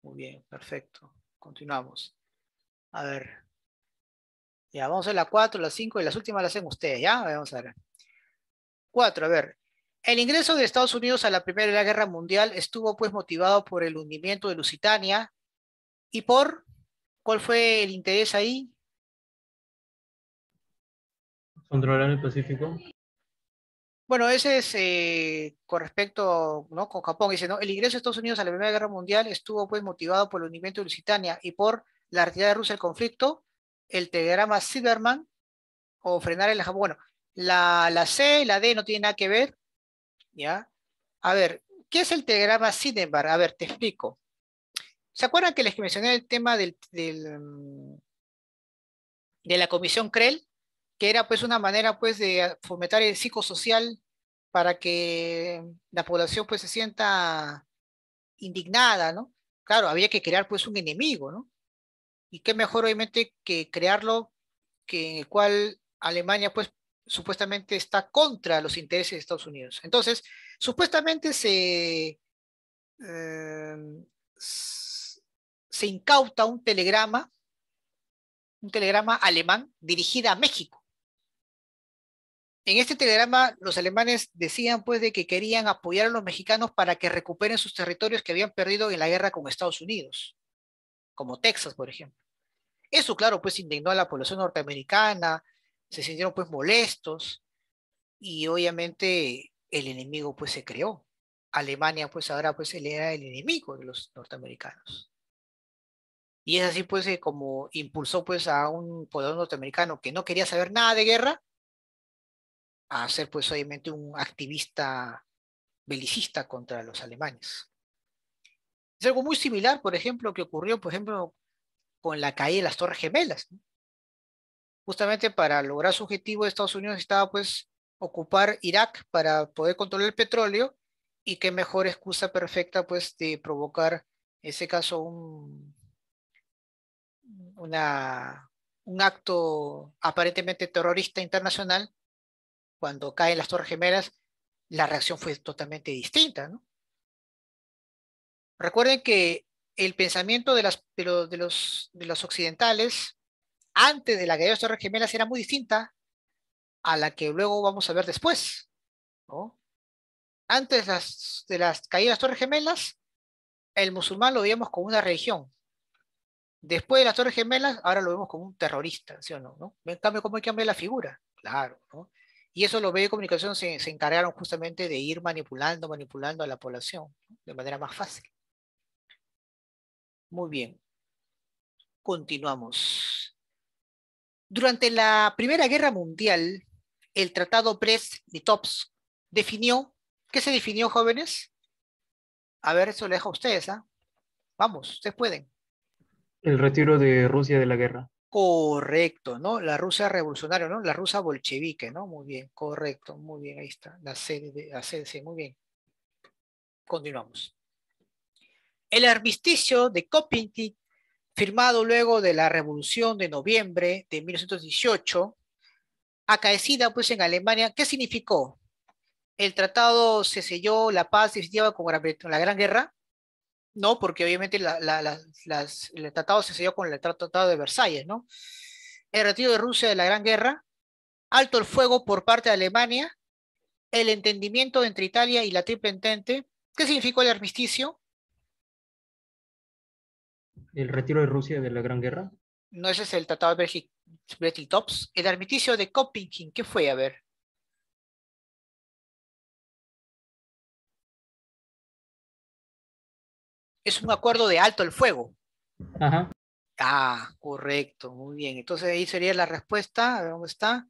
Muy bien, perfecto. Continuamos. A ver. Ya, vamos a la cuatro, las cinco, y las últimas las hacen ustedes, ¿ya? Vamos a ver. 4, a ver. El ingreso de Estados Unidos a la Primera Guerra Mundial estuvo pues motivado por el hundimiento de Lusitania y por ¿cuál fue el interés ahí? Controlar el Pacífico. Bueno, ese es eh, con respecto, ¿no? Con Japón, dice, ¿no? El ingreso de Estados Unidos a la Primera Guerra Mundial estuvo pues motivado por el hundimiento de Lusitania y por la retirada de Rusia del conflicto el telegrama Silverman o frenar el Bueno, la, C y la D no tienen nada que ver. ¿ya? A ver, ¿qué es el telegrama Sidenbar? A ver, te explico. ¿Se acuerdan que les mencioné el tema del, mm, de la comisión Krell? Que era pues una manera pues de fomentar el psicosocial para que la población pues se sienta indignada, ¿no? Claro, había que crear pues un enemigo, ¿no? y qué mejor obviamente que crearlo que en el cual Alemania pues supuestamente está contra los intereses de Estados Unidos. Entonces, supuestamente se, em, se incauta un telegrama, un telegrama alemán dirigido a México. En este telegrama los alemanes decían pues de que querían apoyar a los mexicanos para que recuperen sus territorios que habían perdido en la guerra con Estados Unidos, como Texas, por ejemplo. Eso, claro, pues indignó a la población norteamericana, se sintieron pues molestos y obviamente el enemigo pues se creó. Alemania pues ahora pues era el enemigo de los norteamericanos. Y es así pues como impulsó pues a un poder norteamericano que no quería saber nada de guerra a ser pues obviamente un activista belicista contra los alemanes. Es algo muy similar, por ejemplo, que ocurrió, por ejemplo, con la caída de las Torres Gemelas. Justamente para lograr su objetivo, Estados Unidos estaba pues ocupar Irak para poder controlar el petróleo y qué mejor excusa perfecta pues de provocar en ese caso un, una, un acto aparentemente terrorista internacional cuando caen las Torres Gemelas, la reacción fue totalmente distinta. Recuerden que el pensamiento de, los, occidentales antes de la caída de las Torres Gemelas era muy distinta a la que luego vamos a ver después. Antes de las caídas de las Torres Gemelas, el musulmán lo veíamos como una religión. Después de las Torres Gemelas, ahora lo vemos como un terrorista, ¿sí o no? ¿no? En cambio, ¿cómo hay que cambiar la figura? Claro, Y eso los medios de comunicación se, encargaron justamente de ir manipulando, manipulando a la población de manera más fácil. Muy bien. Continuamos. Durante la Primera Guerra Mundial, el Tratado de litovsk definió, ¿qué se definió, jóvenes? A ver, eso le dejo a ustedes, ¿ah? Vamos, ustedes pueden. El retiro de Rusia de la guerra. Correcto, ¿no? La Rusia revolucionaria, ¿no? La Rusia bolchevique, ¿no? Muy bien, correcto, muy bien, ahí está, la sede, de, la muy bien. Continuamos. El armisticio de copinti firmado luego de la Revolución de Noviembre de 1918, acaecida pues en Alemania, ¿qué significó? ¿El tratado se selló la paz se definitiva con la Gran Guerra? No, porque obviamente las, el tratado se selló con el Tratado de Versalles, ¿no? El retiro de Rusia de la Gran Guerra, alto el fuego por parte de Alemania, el entendimiento entre Italia y la Triple Entente. ¿Qué significó el armisticio? el retiro de Rusia de la Gran Guerra. No, ese es el Tratado de brest El armisticio de Copenhague, ¿qué fue? A ver. Es un acuerdo de alto el fuego. Ajá. Ah, correcto, muy bien. Entonces ahí sería la respuesta. A ver dónde está.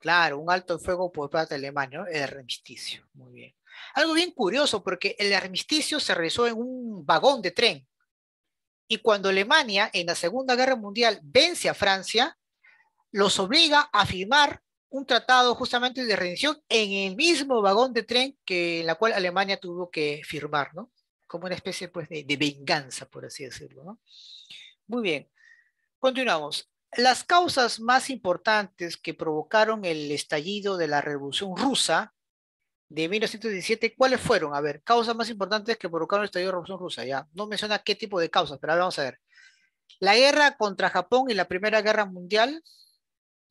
Claro, un alto el fuego por parte de Alemania, ¿no? el armisticio. Muy bien. Algo bien curioso, porque el armisticio se realizó en un vagón de tren y cuando Alemania en la Segunda Guerra Mundial vence a Francia, los obliga a firmar un tratado justamente de rendición en el mismo vagón de tren que en la cual Alemania tuvo que firmar, ¿no? Como una especie pues, de, de venganza, por así decirlo, ¿no? Muy bien, continuamos. Las causas más importantes que provocaron el estallido de la Revolución Rusa de 1917, ¿cuáles fueron? A ver, causas más importantes que provocaron el estallido de la Revolución Rusa, ya. No menciona qué tipo de causas, pero ahora vamos a ver. La guerra contra Japón y la Primera Guerra Mundial,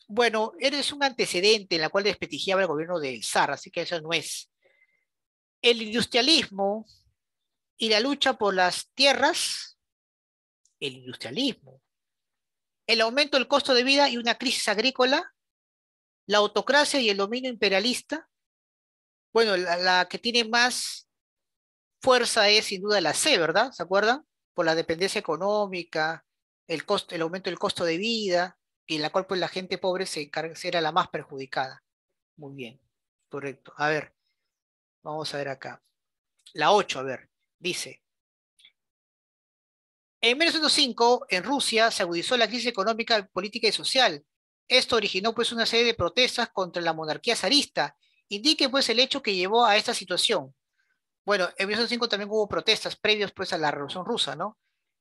bueno, eres un antecedente en la cual despetigiaba el gobierno del zar, así que eso no es. El industrialismo y la lucha por las tierras, el industrialismo, el aumento del costo de vida y una crisis agrícola, la autocracia y el dominio imperialista, bueno, la, que tiene más fuerza es sin duda la C, ¿verdad? ¿Se acuerdan? Por la dependencia económica, el, costo, el aumento del costo de vida, y en la cual pues, la gente pobre se será la más perjudicada. Muy bien, correcto. A ver, vamos a ver acá. La 8, a ver, dice. En 1905, en Rusia, se agudizó la crisis económica, política y social. Esto originó pues una serie de protestas contra la monarquía zarista indique pues el hecho que llevó a esta situación. Bueno, en 1905 también hubo protestas previos pues a la Revolución Rusa, ¿no?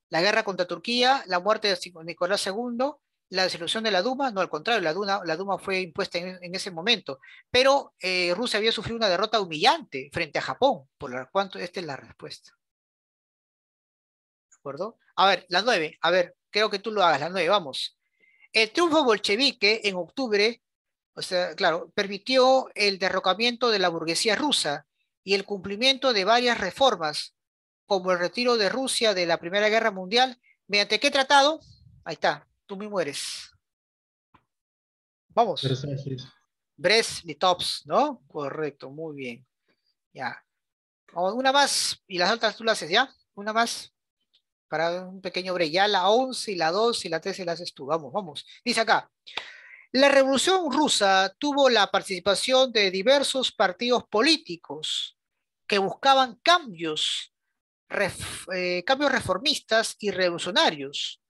La guerra contra Turquía, la muerte de Nicolás II, la disolución de la Duma, no, al contrario, la Duma, la Duma fue impuesta en, ese momento, pero eh, Rusia había sufrido una derrota humillante frente a Japón, por lo cual esta es la respuesta. ¿De acuerdo? A ver, las nueve, a ver, creo que tú lo hagas, las nueve, vamos. El triunfo bolchevique en octubre o sea, claro, permitió el derrocamiento de la burguesía rusa y el cumplimiento de varias reformas, como el retiro de Rusia de la Primera Guerra Mundial. ¿Mediante qué tratado? Ahí está, tú mismo eres. Vamos. Brest-Litovsk, ¿no? Correcto, muy bien. Ya. Una más, y las otras tú las haces, ¿ya? Una más para un pequeño break. Ya la 11 y la 12 y la 13 las haces tú. Vamos, vamos. Dice acá, la Revolución Rusa tuvo la participación de diversos partidos políticos que buscaban cambios, eh, cambios reformistas y revolucionarios.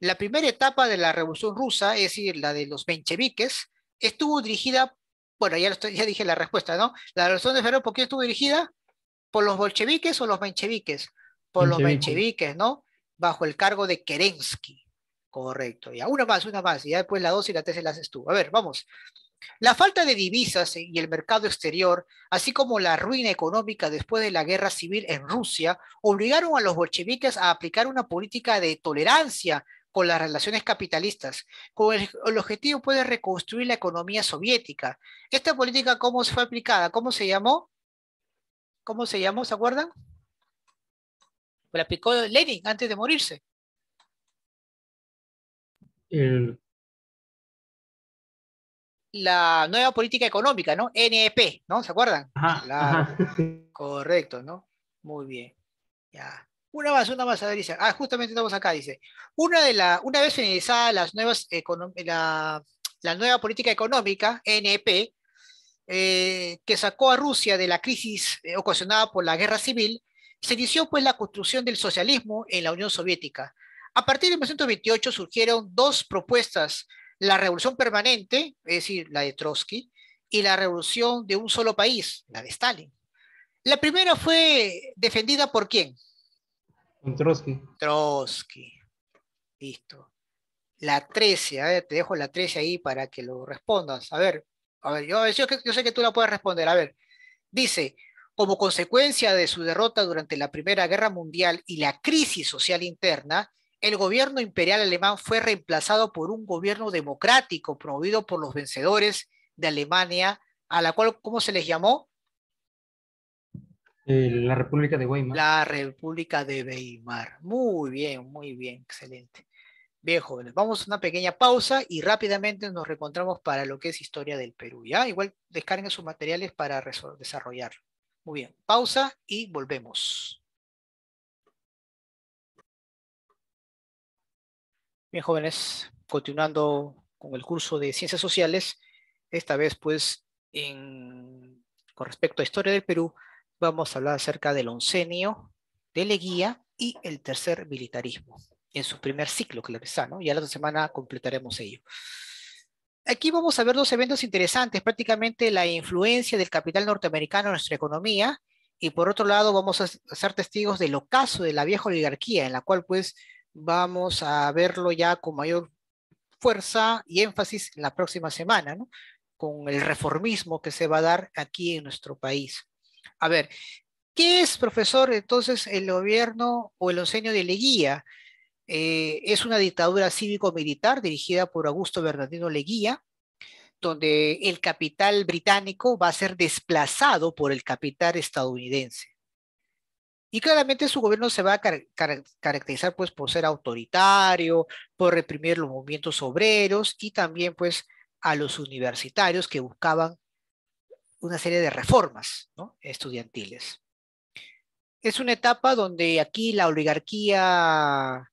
La primera etapa de la Revolución Rusa, es decir, la de los mencheviques, estuvo dirigida, bueno, ya, estoy, ya dije la respuesta, ¿no? La Revolución de Febrero, ¿por qué estuvo dirigida? ¿Por los bolcheviques o los mencheviques? Por los mencheviques, ¿no? Bajo el cargo de Kerensky. Correcto, y una más, una más, y ya después la dos y la tres se las haces tú. A ver, vamos. La falta de divisas y el mercado exterior, así como la ruina económica después de la guerra civil en Rusia, obligaron a los bolcheviques a aplicar una política de tolerancia con las relaciones capitalistas, con el, objetivo pues, de reconstruir la economía soviética. ¿Esta política cómo se fue aplicada? ¿Cómo se llamó? ¿Cómo se llamó? ¿Se acuerdan? La aplicó Lenin antes de morirse la nueva política económica, ¿no? NEP, ¿no? ¿Se acuerdan? Correcto, ¿no? Muy bien. Ya. Una más, una más, a ver, Ah, justamente estamos acá, dice. Una, vez finalizada la, nueva política económica, NEP, eh, que sacó a Rusia de la crisis eh, ocasionada por la guerra civil, se inició pues la construcción del socialismo en la Unión Soviética, a partir de 1928 surgieron dos propuestas, la revolución permanente, es decir, la de Trotsky, y la revolución de un solo país, la de Stalin. La primera fue defendida por quién? Trotsky. Trotsky. Listo. La 13, te dejo la 13 ahí para que lo respondas. A ver, a ver, yo sé que tú la puedes responder. A ver, dice, como consecuencia de su derrota durante la Primera Guerra Mundial y la crisis social interna, el gobierno imperial alemán fue reemplazado por un gobierno democrático promovido por los vencedores de Alemania, a la cual, ¿cómo se les llamó? Eh, la República de Weimar. La República de Weimar. Muy bien, muy bien, excelente. Bien, jóvenes, vamos a una pequeña pausa y rápidamente nos reencontramos para lo que es historia del Perú. ¿ya? Igual descarguen sus materiales para desarrollarlo. Muy bien, pausa y volvemos. Bien, jóvenes, continuando con el curso de Ciencias Sociales, esta vez pues en, con respecto a Historia del Perú, vamos a hablar acerca del oncenio, de Leguía y el tercer militarismo, en su primer ciclo, claro está, ¿no? Ya la otra semana completaremos ello. Aquí vamos a ver dos eventos interesantes, prácticamente la influencia del capital norteamericano en nuestra economía, y por otro lado vamos a ser testigos del ocaso de la vieja oligarquía, en la cual pues vamos a verlo ya con mayor fuerza y énfasis la próxima semana, ¿no? con el reformismo que se va a dar aquí en nuestro país. A ver, ¿qué es, profesor, entonces el gobierno o el enseño de Leguía? Eh, es una dictadura cívico-militar dirigida por Augusto Bernardino Leguía, donde el capital británico va a ser desplazado por el capital estadounidense. Y claramente su gobierno se va a caracterizar pues por ser autoritario, por reprimir los movimientos obreros y también pues a los universitarios que buscaban una serie de reformas estudiantiles. Es una etapa donde aquí la oligarquía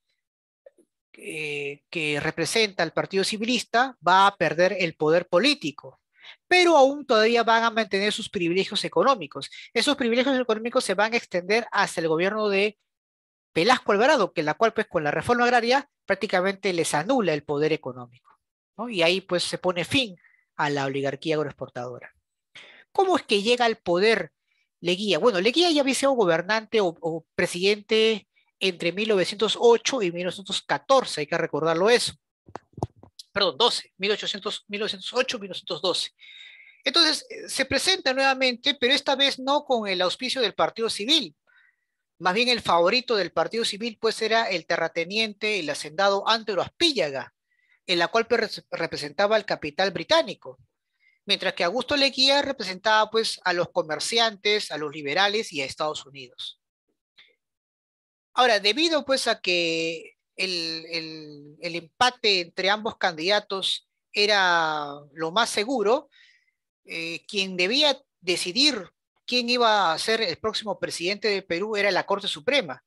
eh, que representa al Partido Civilista va a perder el poder político pero aún todavía van a mantener sus privilegios económicos. Esos privilegios económicos se van a extender hasta el gobierno de Velasco Alvarado, que la cual pues con la reforma agraria prácticamente les anula el poder económico. Y ahí pues se pone fin a la oligarquía agroexportadora. ¿Cómo es que llega al poder Leguía? Bueno, Leguía ya había sido gobernante o presidente entre 1908 y 1914, hay que recordarlo eso perdón, 12, 1800, 1908, 1912. Entonces, eh, se presenta nuevamente, pero esta vez no con el auspicio del Partido Civil. Más bien el favorito del Partido Civil, pues era el terrateniente, el hacendado Antero Aspíllaga, en la cual pues, representaba al capital británico. Mientras que Augusto Leguía representaba pues a los comerciantes, a los liberales y a Estados Unidos. Ahora, debido pues a que el, el, empate entre ambos candidatos era lo más seguro, eh, quien debía decidir quién iba a ser el próximo presidente de Perú era la Corte Suprema.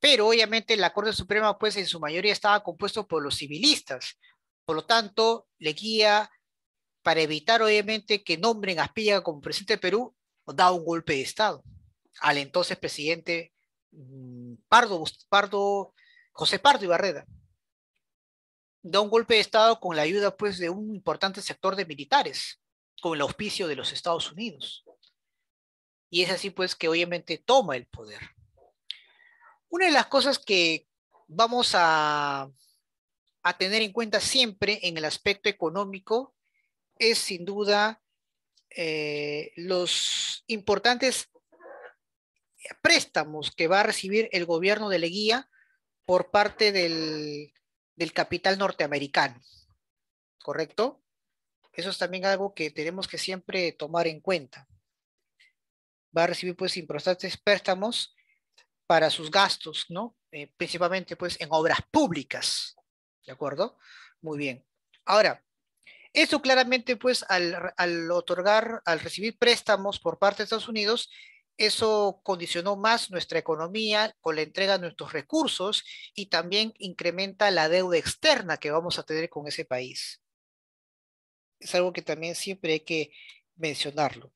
Pero obviamente la Corte Suprema, pues en su mayoría estaba compuesto por los civilistas. Por lo tanto, le guía para evitar obviamente que nombren a como presidente de Perú, da un golpe de Estado al entonces presidente mm, Pardo, Pardo José Pardo Barreda da un golpe de Estado con la ayuda pues, de un importante sector de militares, con el auspicio de los Estados Unidos. Y es así pues que obviamente toma el poder. Una de las cosas que vamos a, a tener en cuenta siempre en el aspecto económico es sin duda eh, los importantes préstamos que va a recibir el gobierno de Leguía por parte del, del capital norteamericano, ¿correcto? Eso es también algo que tenemos que siempre tomar en cuenta. Va a recibir pues importantes préstamos para sus gastos, ¿no? Eh, principalmente pues en obras públicas, ¿de acuerdo? Muy bien. Ahora, eso claramente pues al, al otorgar, al recibir préstamos por parte de Estados Unidos, eso condicionó más nuestra economía con la entrega de nuestros recursos y también incrementa la deuda externa que vamos a tener con ese país. Es algo que también siempre hay que mencionarlo.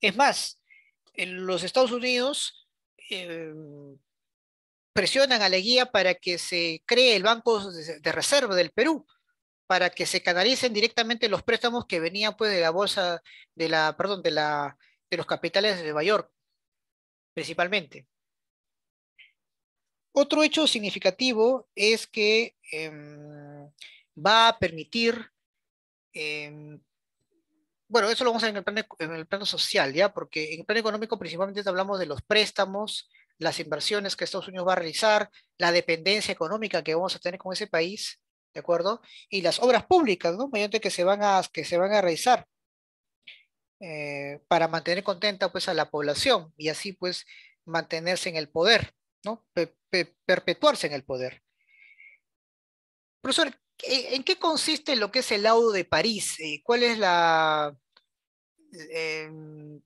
Es más, los Estados Unidos eh, presionan a la guía para que se cree el Banco de Reserva del Perú, para que se canalicen directamente los préstamos que venían pues, de la bolsa, de la, perdón, de la los capitales de Nueva York, principalmente. Otro hecho significativo es que em, va a permitir, em, bueno, eso lo vamos a ver en el, plano, social, ¿ya? Porque en el plano económico principalmente hablamos de los préstamos, las inversiones que Estados Unidos va a realizar, la dependencia económica que vamos a tener con ese país, ¿de acuerdo? Y las obras públicas, ¿no? Mediante que se van a, que se van a realizar. Eh, para mantener contenta pues a la población y así pues mantenerse en el poder, ¿no? perpetuarse en el poder. Profesor, ¿en qué consiste lo que es el laudo de París? Eh, ¿Cuál es la... Eh, mm,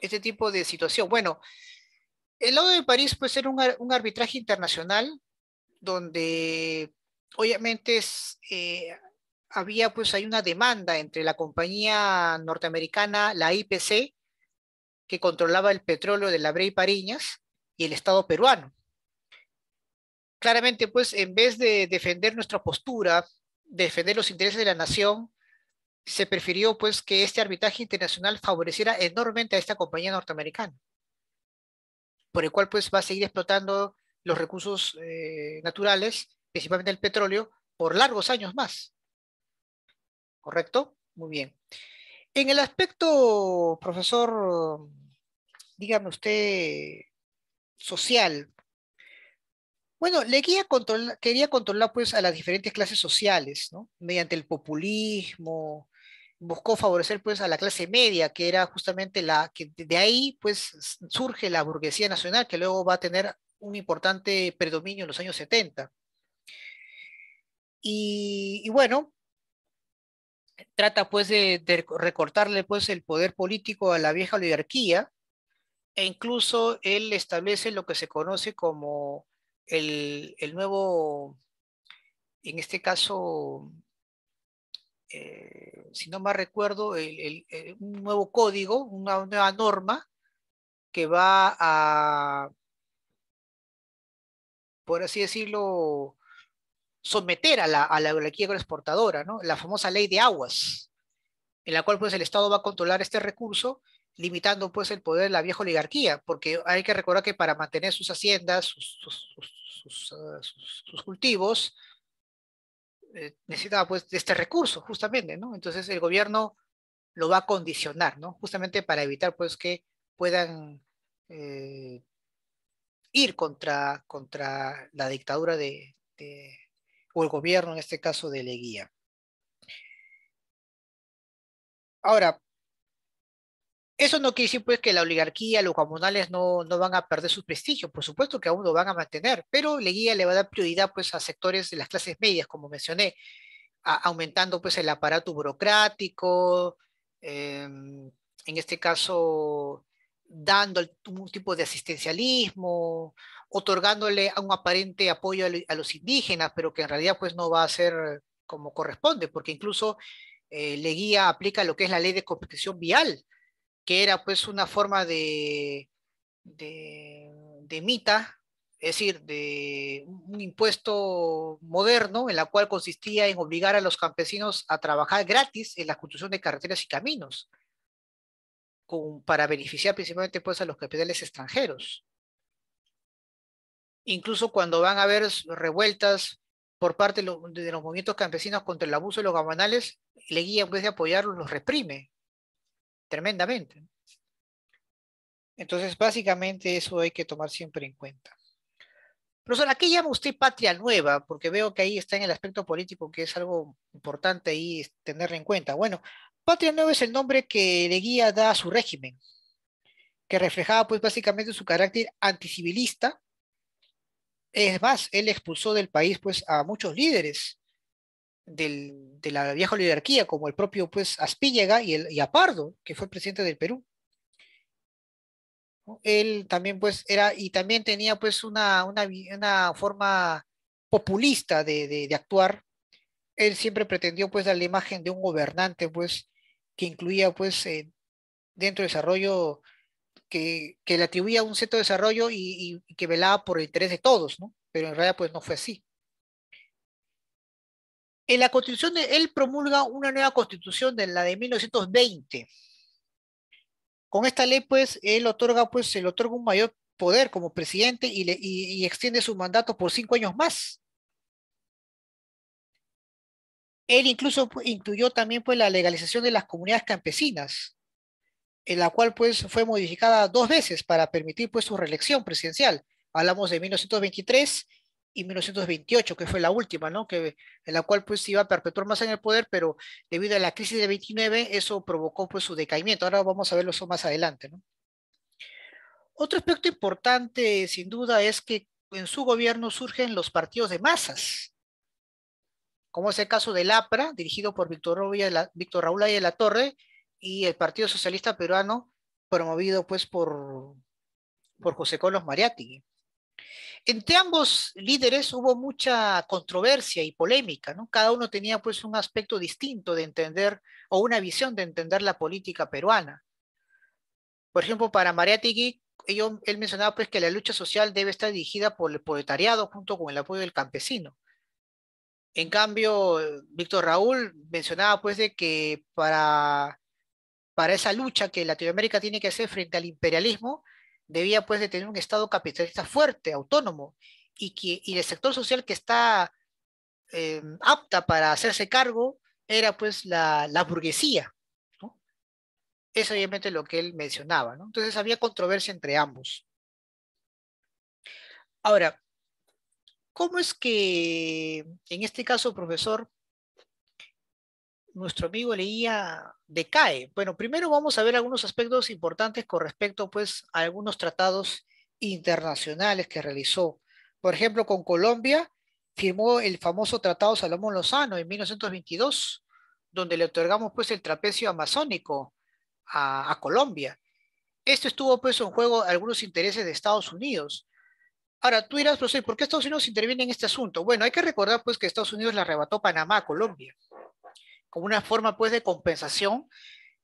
este tipo de situación? Bueno, el laudo de París puede ser un, arbitraje internacional donde obviamente es, había pues hay una demanda entre la compañía norteamericana, la IPC, que controlaba el petróleo de la Brey Pariñas y el Estado peruano. Claramente, pues, en vez de defender nuestra postura, defender los intereses de la nación, se prefirió, pues, que este arbitraje internacional favoreciera enormemente a esta compañía norteamericana, por el cual, pues, va a seguir explotando los recursos eh, naturales, principalmente el petróleo, por largos años más. ¿correcto? Muy bien. En el aspecto, profesor, dígame usted, social, bueno, le quería controlar, quería controlar pues a las diferentes clases sociales, ¿no? Mediante el populismo, buscó favorecer pues a la clase media, que era justamente la que de ahí pues surge la burguesía nacional, que luego va a tener un importante predominio en los años 70. Y, y bueno, trata pues de, recortarle pues el poder político a la vieja oligarquía e incluso él establece lo que se conoce como el, el nuevo, en este caso, eh, si no más recuerdo, el, eh, un nuevo código, una nueva norma que va a, por así decirlo, someter a la, a la oligarquía agroexportadora, ¿no? la famosa ley de aguas, en la cual pues el Estado va a controlar este recurso, limitando pues el poder de la vieja oligarquía, porque hay que recordar que para mantener sus haciendas, sus, ah, cultivos, eh, necesitaba pues de este recurso, justamente, ¿no? Entonces el gobierno lo va a condicionar, ¿no? Justamente para evitar pues que puedan eh, ir contra, contra la dictadura de, de, o el gobierno, en este caso de Leguía. Ahora, eso no quiere decir pues que la oligarquía, los comunales no, van a perder su prestigio, por supuesto que aún lo van a mantener, pero Leguía le va a dar prioridad pues a sectores de las clases medias, como mencioné, aumentando pues el aparato burocrático, em, en este caso dando un tipo de asistencialismo, otorgándole un aparente apoyo a, los indígenas, pero que en realidad pues no va a ser como corresponde, porque incluso eh, Leguía aplica lo que es la ley de competición vial, que era pues una forma de, de, de mita, es decir, de un impuesto moderno en la cual consistía en obligar a los campesinos a trabajar gratis en la construcción de carreteras y caminos para beneficiar principalmente pues, a los capitales extranjeros. Incluso cuando van a haber revueltas por parte de los, movimientos campesinos contra el abuso de los le Leguía en vez de apoyarlos los reprime tremendamente. Entonces, básicamente eso hay que tomar siempre en cuenta. Profesor, ¿a qué llama usted patria nueva? Porque veo que ahí está en el aspecto político, que es algo importante y tenerlo en cuenta. Bueno, Patria Nueva es el nombre que Leguía da a su régimen, que reflejaba pues básicamente su carácter anticivilista. Es más, él expulsó del país pues a muchos líderes de la vieja oligarquía, como el propio pues aspíllega y, el, y a Pardo, que fue el presidente del Perú. Él también pues era, y también tenía pues una, una, forma populista de, de actuar él siempre pretendió pues dar la imagen de un gobernante pues que incluía pues eh, dentro de desarrollo que, que, le atribuía un de desarrollo y, que velaba por el interés de todos, ¿no? Pero en realidad pues no fue así. En la constitución, de, él promulga una nueva constitución de la de 1920. Con esta ley pues él otorga pues se le otorga un mayor poder como presidente y, le, y extiende su mandato por cinco años más. Él incluso incluyó también pues, la legalización de las comunidades campesinas, en la cual pues, fue modificada dos veces para permitir pues, su reelección presidencial. Hablamos de 1923 y 1928, que fue la última, ¿no? Que, en la cual pues iba a perpetuar más en el poder, pero debido a la crisis de 29, eso provocó pues su decaimiento. Ahora vamos a verlo eso más adelante, Otro aspecto importante, sin duda, es que en su gobierno surgen los partidos de masas, como es el caso del APRA, dirigido por Víctor, Víctor Raúl Haya de la Torre, y el Partido Socialista Peruano, promovido pues por, José Carlos Mariátegui. Entre ambos líderes hubo mucha controversia y polémica, Cada uno tenía pues un aspecto distinto de entender o una visión de entender la política peruana. Por ejemplo, para Mariátegui, él mencionaba pues que la lucha social debe estar dirigida por el proletariado junto con el apoyo del campesino. En cambio, Víctor Raúl mencionaba pues de que para, para esa lucha que Latinoamérica tiene que hacer frente al imperialismo, debía pues de tener un Estado capitalista fuerte, autónomo, y, que, el sector social que está eh, apta para hacerse cargo era pues la, la burguesía. Es obviamente lo que él mencionaba. Entonces había controversia entre ambos. Ahora, ¿Cómo es que, en este caso, profesor, nuestro amigo leía decae? Bueno, primero vamos a ver algunos aspectos importantes con respecto pues, a algunos tratados internacionales que realizó. Por ejemplo, con Colombia firmó el famoso Tratado Salomón Lozano en 1922, donde le otorgamos pues, el trapecio amazónico a, Colombia. Esto estuvo pues, en juego algunos intereses de Estados Unidos, Ahora, tú dirás, profesor, ¿por qué Estados Unidos interviene en este asunto? Bueno, hay que recordar pues que Estados Unidos le arrebató Panamá a Colombia como una forma pues de compensación.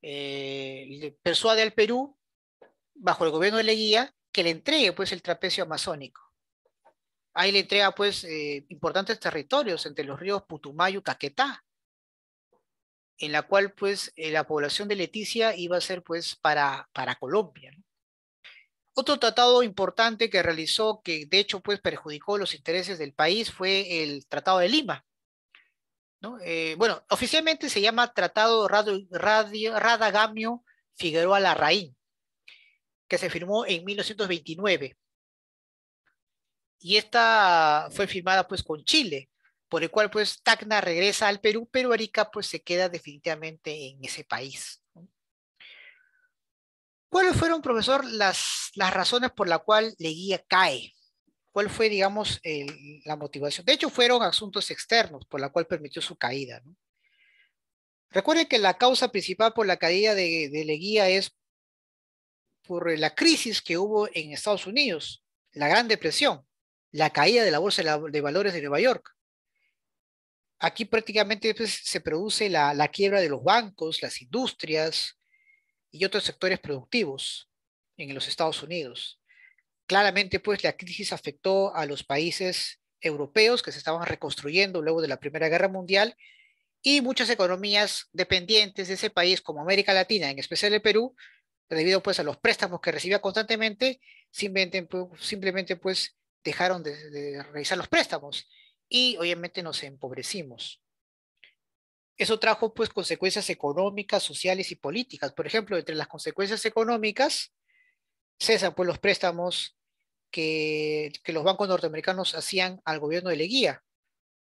Eh, persuade al Perú, bajo el gobierno de Leguía, que le entregue pues el trapecio amazónico. Ahí le entrega pues eh, importantes territorios entre los ríos Putumayo y Caquetá, en la cual pues eh, la población de Leticia iba a ser pues para, para Colombia. ¿no? Otro tratado importante que realizó, que de hecho pues, perjudicó los intereses del país, fue el Tratado de Lima. ¿no? Eh, bueno, oficialmente se llama Tratado Radio, Radio, Radagamio Figueroa Larraín, que se firmó en 1929. Y esta fue firmada pues, con Chile, por el cual pues, Tacna regresa al Perú, pero Arica pues, se queda definitivamente en ese país. ¿Cuáles fueron, profesor, las, las razones por la cual Leguía cae? ¿Cuál fue, digamos, la motivación? De hecho, fueron asuntos externos por la cual permitió su caída. ¿no? Recuerden que la causa principal por la caída de, de Leguía es por la crisis que hubo en Estados Unidos, la Gran Depresión, la caída de la Bolsa de Valores de Nueva York. Aquí prácticamente pues, se produce la, la, quiebra de los bancos, las industrias, y otros sectores productivos en los Estados Unidos. Claramente, pues, la crisis afectó a los países europeos que se estaban reconstruyendo luego de la Primera Guerra Mundial y muchas economías dependientes de ese país, como América Latina, en especial el Perú, debido pues a los préstamos que recibía constantemente, simplemente, pues, pues dejaron de, de realizar los préstamos y obviamente nos empobrecimos eso trajo pues consecuencias económicas, sociales y políticas. Por ejemplo, entre las consecuencias económicas, cesan pues los préstamos que, los bancos norteamericanos hacían al gobierno de Leguía.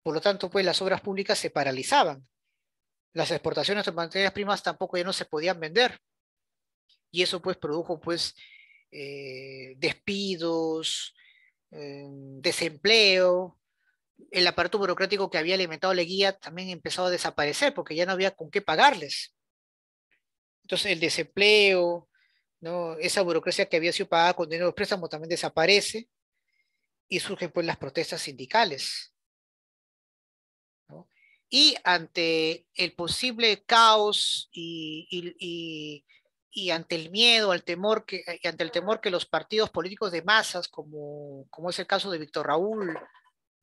Por lo tanto, pues las obras públicas se paralizaban. Las exportaciones de materias primas tampoco ya no se podían vender. Y eso pues produjo pues eh, despidos, eh, desempleo, el aparato burocrático que había alimentado la guía también empezó a desaparecer porque ya no había con qué pagarles. Entonces el desempleo, esa burocracia que había sido pagada con dinero de préstamo también desaparece y surgen pues las protestas sindicales. Y ante el posible caos y, ante el miedo, al temor que, ante el temor que los partidos políticos de masas, como, como es el caso de Víctor Raúl,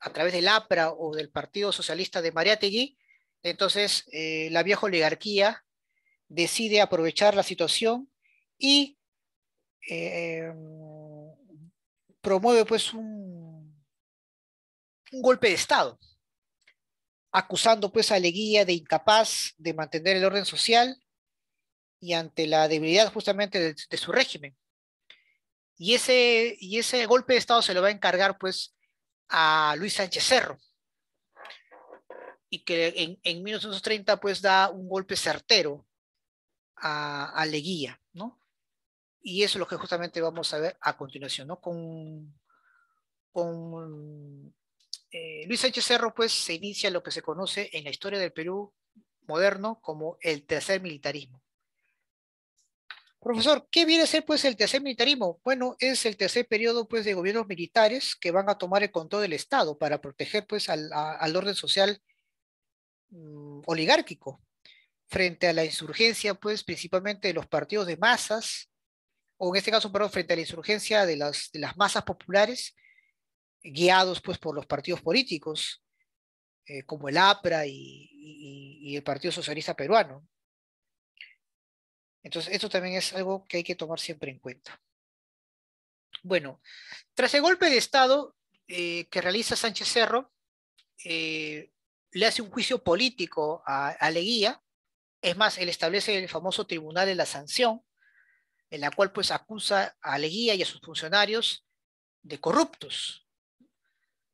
a través del APRA o del Partido Socialista de Mariategui, entonces eh, la vieja oligarquía decide aprovechar la situación y em, promueve pues un, golpe de Estado, acusando pues a Leguía de incapaz de mantener el orden social y ante la debilidad justamente de, su régimen. Y ese, y ese golpe de Estado se lo va a encargar pues a Luis Sánchez Cerro. Y que en, 1930 pues da un golpe certero a, Leguía, ¿no? Y eso es lo que justamente vamos a ver a continuación, ¿no? Con, eh, Luis Sánchez Cerro pues se inicia lo que se conoce en la historia del Perú moderno como el tercer militarismo Profesor, ¿qué viene a ser pues el tercer militarismo? Bueno, es el tercer periodo pues de gobiernos militares que van a tomar el control del Estado para proteger pues al, orden social mm, oligárquico frente a la insurgencia pues principalmente de los partidos de masas o en este caso perdón, frente a la insurgencia de las, las masas populares guiados pues por los partidos políticos eh, como el APRA y el Partido Socialista Peruano. Entonces, esto también es algo que hay que tomar siempre en cuenta. Bueno, tras el golpe de Estado eh, que realiza Sánchez Cerro, eh, le hace un juicio político a, Leguía, es más, él establece el famoso Tribunal de la Sanción, en la cual pues acusa a Leguía y a sus funcionarios de corruptos.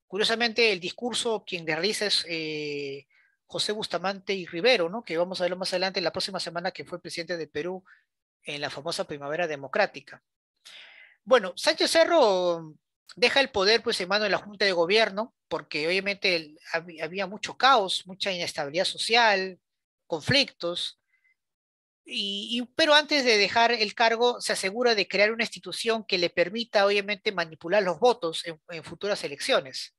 Curiosamente, el discurso quien realiza es eh, José Bustamante y Rivero, ¿no? que vamos a verlo más adelante la próxima semana que fue presidente de Perú en la famosa primavera democrática. Bueno, Sánchez Cerro deja el poder pues en mano de la Junta de Gobierno, porque obviamente había mucho caos, mucha inestabilidad social, conflictos, y, pero antes de dejar el cargo se asegura de crear una institución que le permita obviamente manipular los votos en futuras elecciones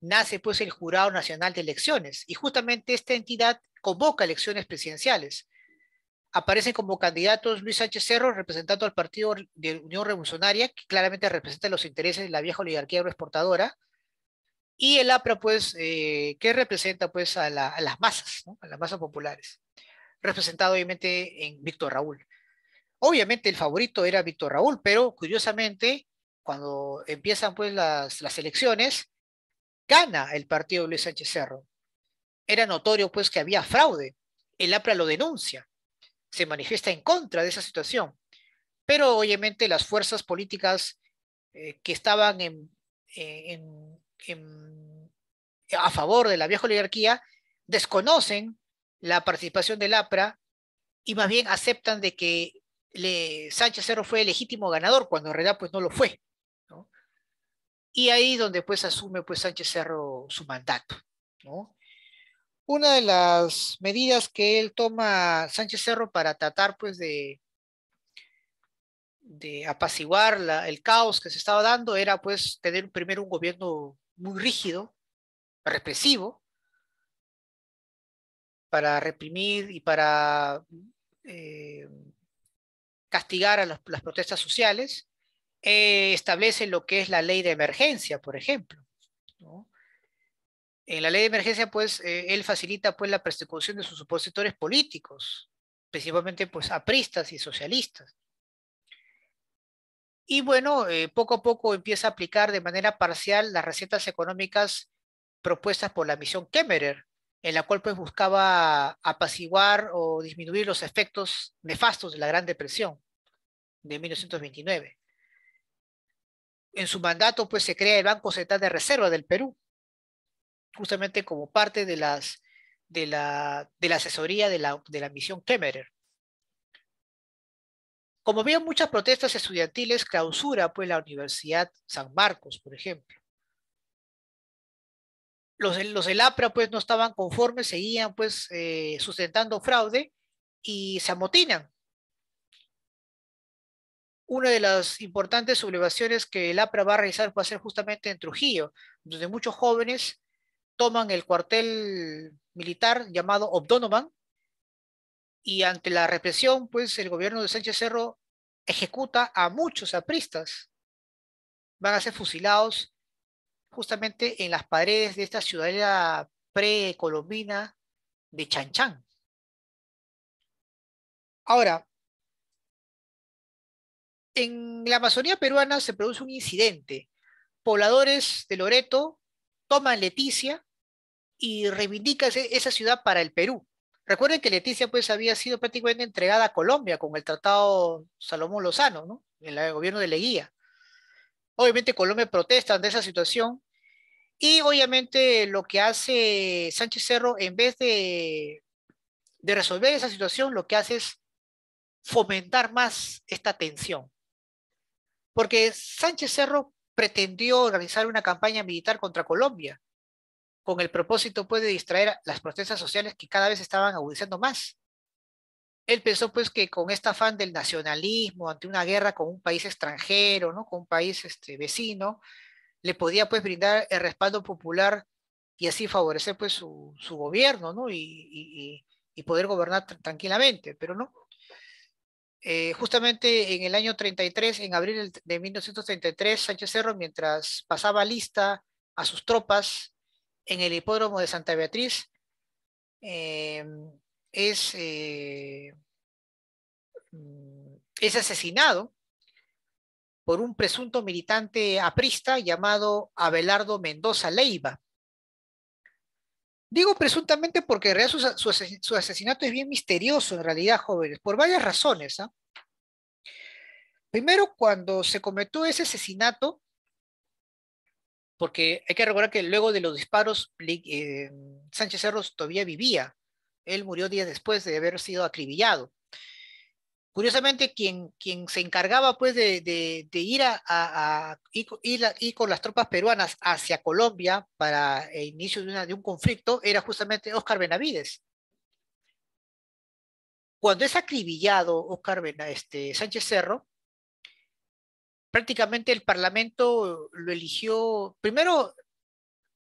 nace pues el Jurado Nacional de Elecciones y justamente esta entidad convoca elecciones presidenciales. Aparecen como candidatos Luis Sánchez Cerro, representando al Partido de Unión Revolucionaria, que claramente representa los intereses de la vieja oligarquía agroexportadora, y el APRA, pues, eh, que representa pues a, las masas, a las masas populares, representado obviamente en Víctor Raúl. Obviamente el favorito era Víctor Raúl, pero curiosamente, cuando empiezan pues las elecciones, gana el partido de Luis Sánchez Cerro. Era notorio pues que había fraude. El APRA lo denuncia, se manifiesta en contra de esa situación. Pero obviamente las fuerzas políticas eh, que estaban eh, en, a favor de la vieja oligarquía desconocen la participación del APRA y más bien aceptan de que le, Sánchez Cerro fue el legítimo ganador cuando en realidad pues no lo fue. Y ahí donde pues asume pues Sánchez Cerro su mandato, Una de las medidas que él toma Sánchez Cerro para tratar pues de, de apaciguar el caos que se estaba dando era pues tener primero un gobierno muy rígido, represivo, para reprimir y para eh, castigar a las, protestas sociales, eh, establece lo que es la ley de emergencia, por ejemplo. En la ley de emergencia, pues, eh, él facilita pues, la persecución de sus opositores políticos, principalmente pues, apristas y socialistas. Y bueno, eh, poco a poco empieza a aplicar de manera parcial las recetas económicas propuestas por la misión Kemmerer, en la cual pues buscaba apaciguar o disminuir los efectos nefastos de la Gran Depresión de 1929 en su mandato pues se crea el Banco Central de Reserva del Perú, justamente como parte de, la, asesoría de la, misión Kemmerer. Como veo muchas protestas estudiantiles, clausura pues la Universidad San Marcos, por ejemplo. Los, los del APRA pues no estaban conformes, seguían pues eh, sustentando fraude y se amotinan una de las importantes sublevaciones que el APRA va a realizar va a ser justamente en Trujillo, donde muchos jóvenes toman el cuartel militar llamado Obdonovan y ante la represión, pues el gobierno de Sánchez Cerro ejecuta a muchos apristas. Van a ser fusilados justamente en las paredes de esta ciudadela precolombina de Chanchán. Ahora, en la Amazonía peruana se produce un incidente. Pobladores de Loreto toman Leticia y reivindican esa ciudad para el Perú. Recuerden que Leticia pues había sido prácticamente entregada a Colombia con el Tratado Salomón Lozano, ¿no? En el gobierno de Leguía. Obviamente Colombia protesta ante esa situación y obviamente lo que hace Sánchez Cerro, en vez de, de resolver esa situación, lo que hace es fomentar más esta tensión porque Sánchez Cerro pretendió organizar una campaña militar contra Colombia, con el propósito pues, de distraer las protestas sociales que cada vez estaban agudizando más. Él pensó pues que con este afán del nacionalismo ante una guerra con un país extranjero, ¿no? con un país este, vecino, le podía pues brindar el respaldo popular y así favorecer pues su, su gobierno, ¿no? Y, y, y poder gobernar tranquilamente, pero no. Eh, justamente en el año 33, en abril de 1933, Sánchez Cerro, mientras pasaba lista a sus tropas en el hipódromo de Santa Beatriz, eh, es, eh, mm, es asesinado por un presunto militante aprista llamado Abelardo Mendoza Leiva. Digo presuntamente porque en su, asesinato es bien misterioso en realidad, jóvenes, por varias razones. ¿ah? Primero, cuando se cometió ese asesinato, porque hay que recordar que luego de los disparos, eh, Sánchez Cerros todavía vivía. Él murió días después de haber sido acribillado. Curiosamente, quien, quien se encargaba pues de, ir, a, a, ir, con las tropas peruanas hacia Colombia para el inicio de, una, de un conflicto era justamente Óscar Benavides. Cuando es acribillado Óscar este, Sánchez Cerro, prácticamente el Parlamento lo eligió, primero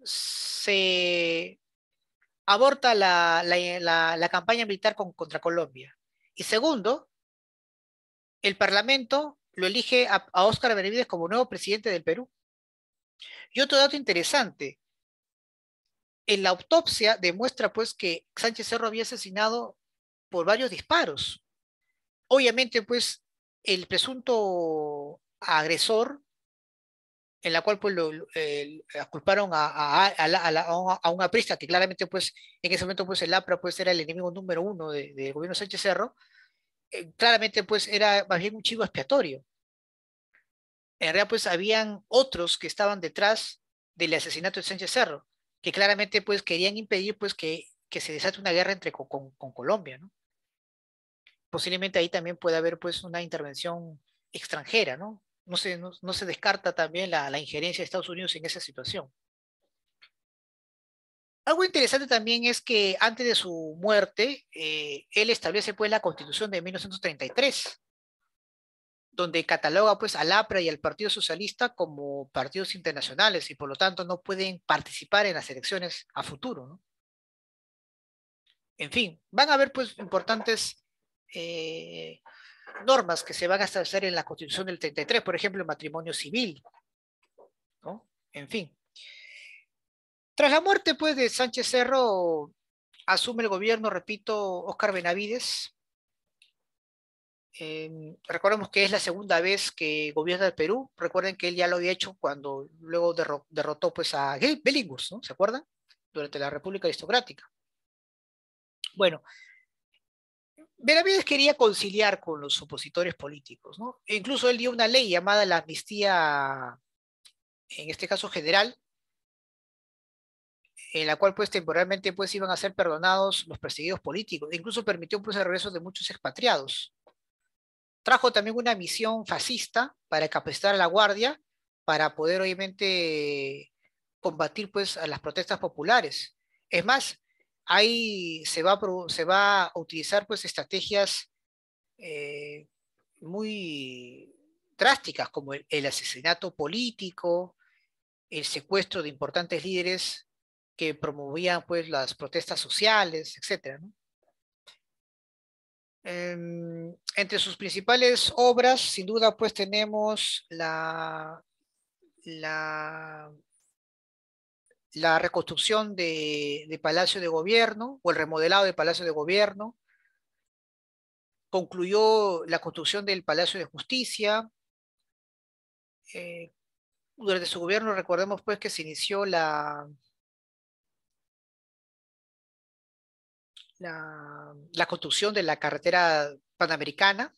se aborta la, la, la campaña militar con, contra Colombia. Y segundo, el Parlamento lo elige a, a Óscar Benavides como nuevo presidente del Perú. Y otro dato interesante, en la autopsia demuestra pues que Sánchez Cerro había asesinado por varios disparos. Obviamente pues el presunto agresor, en la cual pues lo, culparon a, un aprista que claramente pues en ese momento pues el APRA pues era el enemigo número uno del gobierno Sánchez Cerro, eh, claramente pues era más bien un chivo expiatorio. En realidad pues habían otros que estaban detrás del asesinato de Sánchez Cerro, que claramente pues querían impedir pues que, que se desate una guerra entre con, con, Colombia, Posiblemente ahí también puede haber pues una intervención extranjera, ¿no? No se, no se descarta también la, la injerencia de Estados Unidos en esa situación. Algo interesante también es que antes de su muerte, eh, él establece pues la constitución de 1933, donde cataloga pues al APRA y al Partido Socialista como partidos internacionales y por lo tanto no pueden participar en las elecciones a futuro. ¿no? En fin, van a haber pues importantes eh, normas que se van a establecer en la constitución del 33, por ejemplo, el matrimonio civil. ¿no? En fin, tras la muerte pues, de Sánchez Cerro, asume el gobierno, repito, Óscar Benavides. Em, recordemos que es la segunda vez que gobierna el Perú. Recuerden que él ya lo había hecho cuando luego derrotó pues, a Bellingus, ¿no? ¿Se acuerdan? Durante la República Aristocrática. Bueno, Benavides quería conciliar con los opositores políticos, ¿no? E incluso él dio una ley llamada la amnistía, en este caso general, en la cual pues temporalmente pues iban a ser perdonados los perseguidos políticos, incluso permitió un proceso de regreso de muchos expatriados. Trajo también una misión fascista para capacitar a la guardia para poder obviamente combatir pues a las protestas populares. Es más, ahí se va, se va a utilizar pues estrategias eh, muy drásticas como el asesinato político, el secuestro de importantes líderes que promovían pues las protestas sociales, etc. Em, entre sus principales obras, sin duda, pues tenemos la, la, reconstrucción de, Palacio de Gobierno o el remodelado de Palacio de Gobierno. Concluyó la construcción del Palacio de Justicia, eh, durante su gobierno recordemos pues que se inició la, la, construcción de la carretera panamericana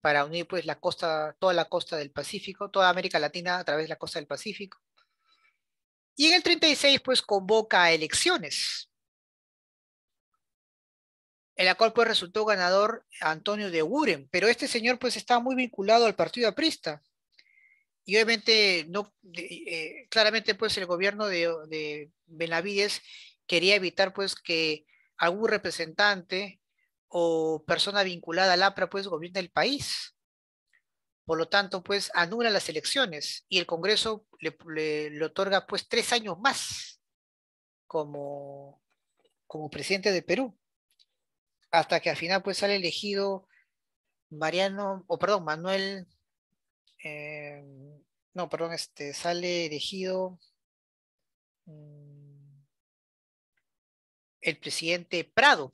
para unir pues la costa, toda la costa del Pacífico, toda América Latina a través de la costa del Pacífico. Y en el 36 pues convoca elecciones, en la cual pues resultó ganador Antonio de Uren, pero este señor pues estaba muy vinculado al partido aprista. Y obviamente, no, eh, claramente pues el gobierno de, de Benavides quería evitar pues que algún representante o persona vinculada al APRA pues gobierne el país. Por lo tanto, pues anula las elecciones y el Congreso le, otorga pues tres años más como, como presidente de Perú, hasta que al final pues sale elegido Mariano, o perdón, Manuel, eh, no, perdón, este, sale elegido... Mm, el presidente Prado,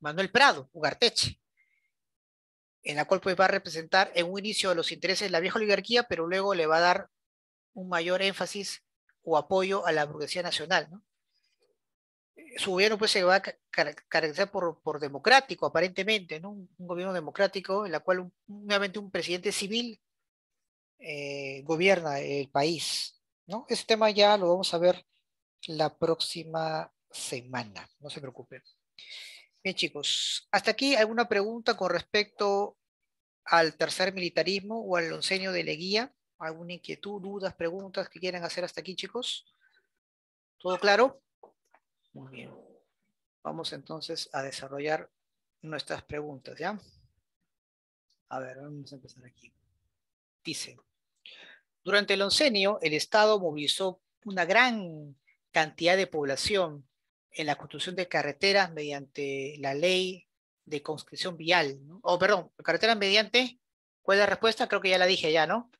Manuel Prado, Ugarteche, en la cual pues va a representar en un inicio los intereses de la vieja oligarquía, pero luego le va a dar un mayor énfasis o apoyo a la burguesía nacional. ¿no? Su gobierno pues se va a caracterizar por, por, democrático, aparentemente, ¿no? un, gobierno democrático en la cual un, nuevamente un presidente civil eh, gobierna el país. ¿no? Ese tema ya lo vamos a ver la próxima semana. No se preocupen. Bien, chicos, hasta aquí alguna pregunta con respecto al tercer militarismo o al onceño de Leguía. ¿Alguna inquietud, dudas, preguntas que quieran hacer hasta aquí, chicos? ¿Todo claro? Muy bien. Vamos entonces a desarrollar nuestras preguntas, ¿ya? A ver, vamos a empezar aquí. Dice, durante el oncenio, el Estado movilizó una gran cantidad de población en la construcción de carreteras mediante la ley de conscripción vial, o perdón, carreteras mediante, ¿cuál es la respuesta? Creo que ya la dije ya, ¿no?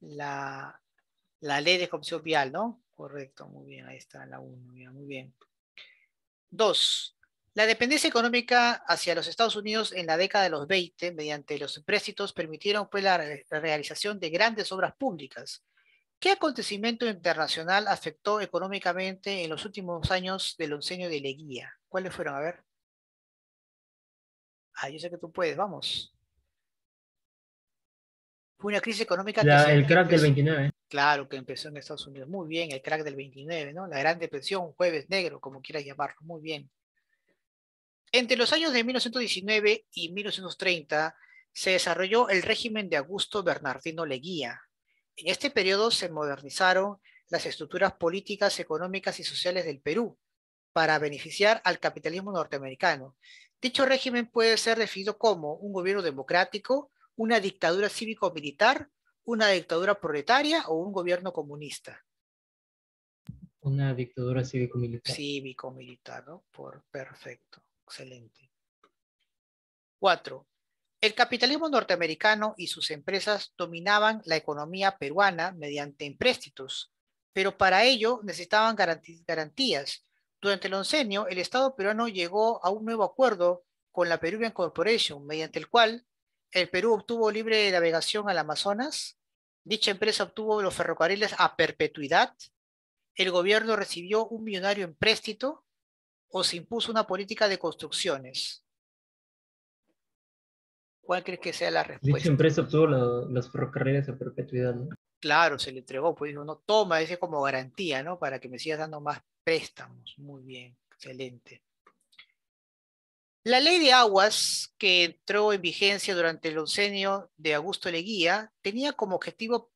La, ley de construcción vial, ¿no? Correcto, muy bien, ahí está la 1, muy bien. Dos, la dependencia económica hacia los Estados Unidos en la década de los 20, mediante los empréstitos, permitieron pues, la realización de grandes obras públicas, ¿Qué acontecimiento internacional afectó económicamente en los últimos años del onceño de Leguía? ¿Cuáles fueron? A ver. Ah, yo sé que tú puedes, vamos. Fue una crisis económica. el crack del 29. Claro, que empezó en Estados Unidos. Muy bien, el crack del 29, ¿no? La Gran Depresión, Jueves Negro, como quieras llamarlo. Muy bien. Entre los años de 1919 y 1930 se desarrolló el régimen de Augusto Bernardino Leguía, en este periodo se modernizaron las estructuras políticas, económicas y sociales del Perú para beneficiar al capitalismo norteamericano. Dicho régimen puede ser definido como un gobierno democrático, una dictadura cívico-militar, una dictadura proletaria o un gobierno comunista. Una dictadura cívico-militar. Cívico-militar, ¿no? Por perfecto, excelente. Cuatro, el capitalismo norteamericano y sus empresas dominaban la economía peruana mediante empréstitos, pero para ello necesitaban garantías. Durante el oncenio, el Estado peruano llegó a un nuevo acuerdo con la Peruvian Corporation, mediante el cual el Perú obtuvo libre navegación al Amazonas, dicha empresa obtuvo los ferrocarriles a perpetuidad, el gobierno recibió un millonario empréstito o se impuso una política de construcciones. ¿Cuál crees que sea la respuesta? Dicha empresa obtuvo las ferrocarriles a perpetuidad, ¿no? Claro, se le entregó, pues dijo, no, toma, ese como garantía, ¿no? Para que me sigas dando más préstamos. Muy bien, excelente. La ley de aguas, que entró en vigencia durante el oncenio de Augusto Leguía, tenía como objetivo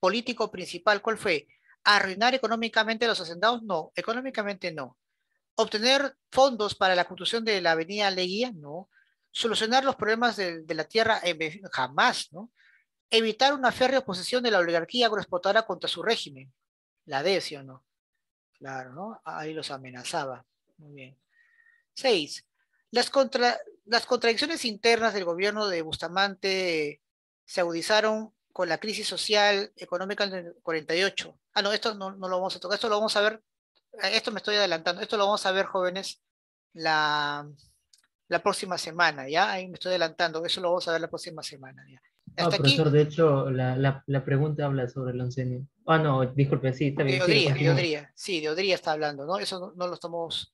político principal, ¿cuál fue? ¿Arruinar económicamente los hacendados? No, económicamente no. ¿Obtener fondos para la construcción de la avenida Leguía? No solucionar los problemas de, la tierra jamás, ¿no? Evitar una férrea oposición de la oligarquía agroexportadora contra su régimen. La D, ¿sí o no? Claro, ¿no? Ahí los amenazaba. Muy bien. Seis, las, las contradicciones internas del gobierno de Bustamante se agudizaron con la crisis social económica del 48. Ah, no, esto no, no, lo vamos a tocar, esto lo vamos a ver, esto me estoy adelantando, esto lo vamos a ver, jóvenes, la, la próxima semana, ¿ya? Ahí me estoy adelantando, eso lo vamos a ver la próxima semana, ah, profesor, de hecho, la, la, pregunta habla sobre el oncenio. Ah, no, disculpe, sí, está bien. De Odría, sí, de Odría, sí, está hablando, ¿no? Eso no, lo estamos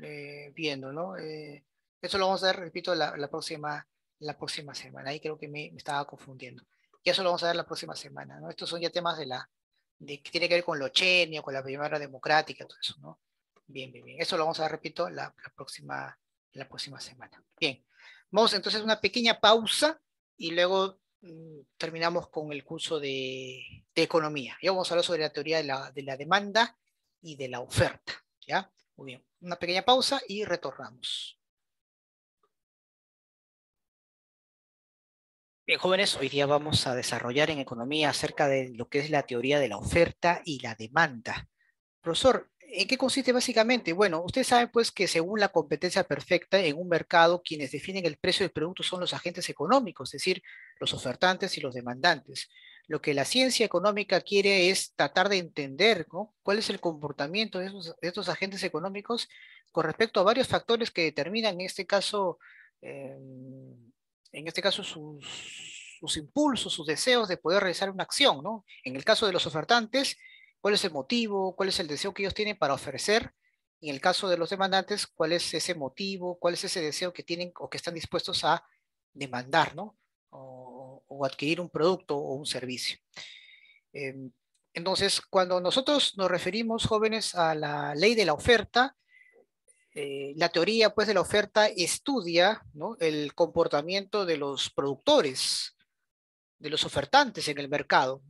eh, viendo, ¿no? Eh, eso lo vamos a ver, repito, la, la, próxima, la próxima semana. Ahí creo que me, me, estaba confundiendo. Y eso lo vamos a ver la próxima semana, ¿no? Estos son ya temas de la, de, que tiene que ver con lo chenio, con la primavera democrática, todo eso, ¿no? Bien, bien, bien. Eso lo vamos a ver, repito, la, la próxima la próxima semana. Bien, vamos entonces a una pequeña pausa y luego mm, terminamos con el curso de, economía. Ya vamos a hablar sobre la teoría de la, demanda y de la oferta. ¿Ya? Muy bien, una pequeña pausa y retornamos. Bien, jóvenes, hoy día vamos a desarrollar en economía acerca de lo que es la teoría de la oferta y la demanda. Profesor, ¿En qué consiste básicamente? Bueno, ustedes saben pues que según la competencia perfecta en un mercado, quienes definen el precio del producto son los agentes económicos, es decir, los ofertantes y los demandantes. Lo que la ciencia económica quiere es tratar de entender cuál es el comportamiento de, esos, estos agentes económicos con respecto a varios factores que determinan, en este caso, eh, en este caso sus, sus impulsos, sus deseos de poder realizar una acción. ¿no? En el caso de los ofertantes, cuál es el motivo, cuál es el deseo que ellos tienen para ofrecer. en el caso de los demandantes, cuál es ese motivo, cuál es ese deseo que tienen o que están dispuestos a demandar, ¿no? O, adquirir un producto o un servicio. Em, entonces, cuando nosotros nos referimos, jóvenes, a la ley de la oferta, eh, la teoría pues, de la oferta estudia ¿no? el comportamiento de los productores, de los ofertantes en el mercado,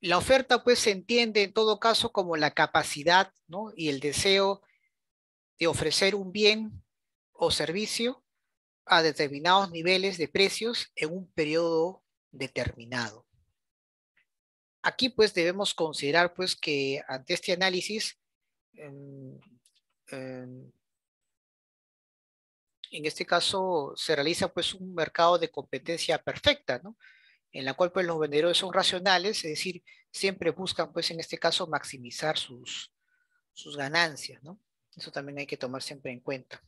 la oferta pues se entiende en todo caso como la capacidad y el deseo de ofrecer un bien o servicio a determinados niveles de precios en un periodo determinado. Aquí pues debemos considerar pues que ante este análisis, em, em, en este caso se realiza pues un mercado de competencia perfecta, ¿no? en la cual pues, los vendedores son racionales, es decir, siempre buscan, pues en este caso, maximizar sus, sus ganancias, ¿no? Eso también hay que tomar siempre en cuenta.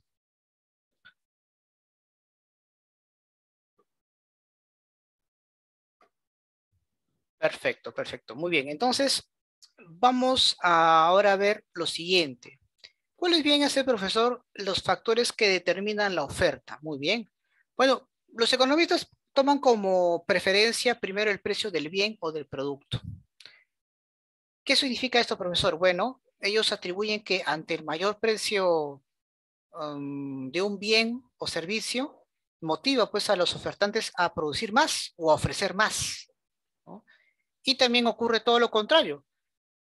Perfecto, perfecto. Muy bien, entonces vamos ahora a ver lo siguiente. ¿Cuáles vienen a profesor, los factores que determinan la oferta? Muy bien. Bueno, los economistas toman como preferencia primero el precio del bien o del producto. ¿Qué significa esto, profesor? Bueno, ellos atribuyen que ante el mayor precio um, de un bien o servicio, motiva pues a los ofertantes a producir más o a ofrecer más. Y también ocurre todo lo contrario.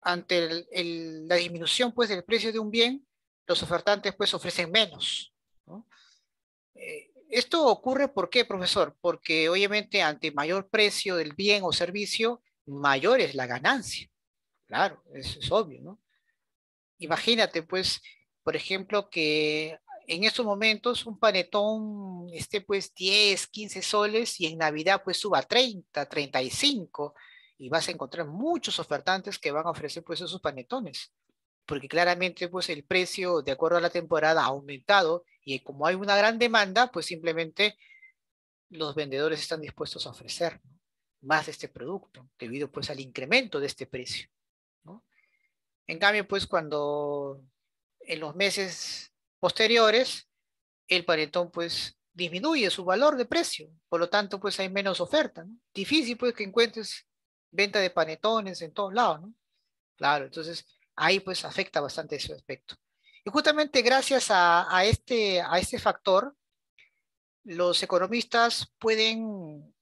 Ante la disminución pues del precio de un bien, los ofertantes pues ofrecen menos. ¿no? Eh, esto ocurre, ¿por qué, profesor? Porque obviamente ante mayor precio del bien o servicio, mayor es la ganancia. Claro, eso es obvio, ¿no? Imagínate, pues, por ejemplo, que en estos momentos un panetón esté pues 10, 15 soles y en Navidad pues suba 30, 35 y vas a encontrar muchos ofertantes que van a ofrecer pues esos panetones, porque claramente pues el precio de acuerdo a la temporada ha aumentado y como hay una gran demanda, pues simplemente los vendedores están dispuestos a ofrecer más de este producto, debido pues al incremento de este precio. En cambio, pues cuando en los meses posteriores, el panetón pues disminuye su valor de precio, por lo tanto pues hay menos oferta. ¿no? Difícil pues que encuentres venta de panetones en todos lados, ¿no? Claro, entonces ahí pues afecta bastante ese aspecto justamente gracias a, a, este, a este factor, los economistas pueden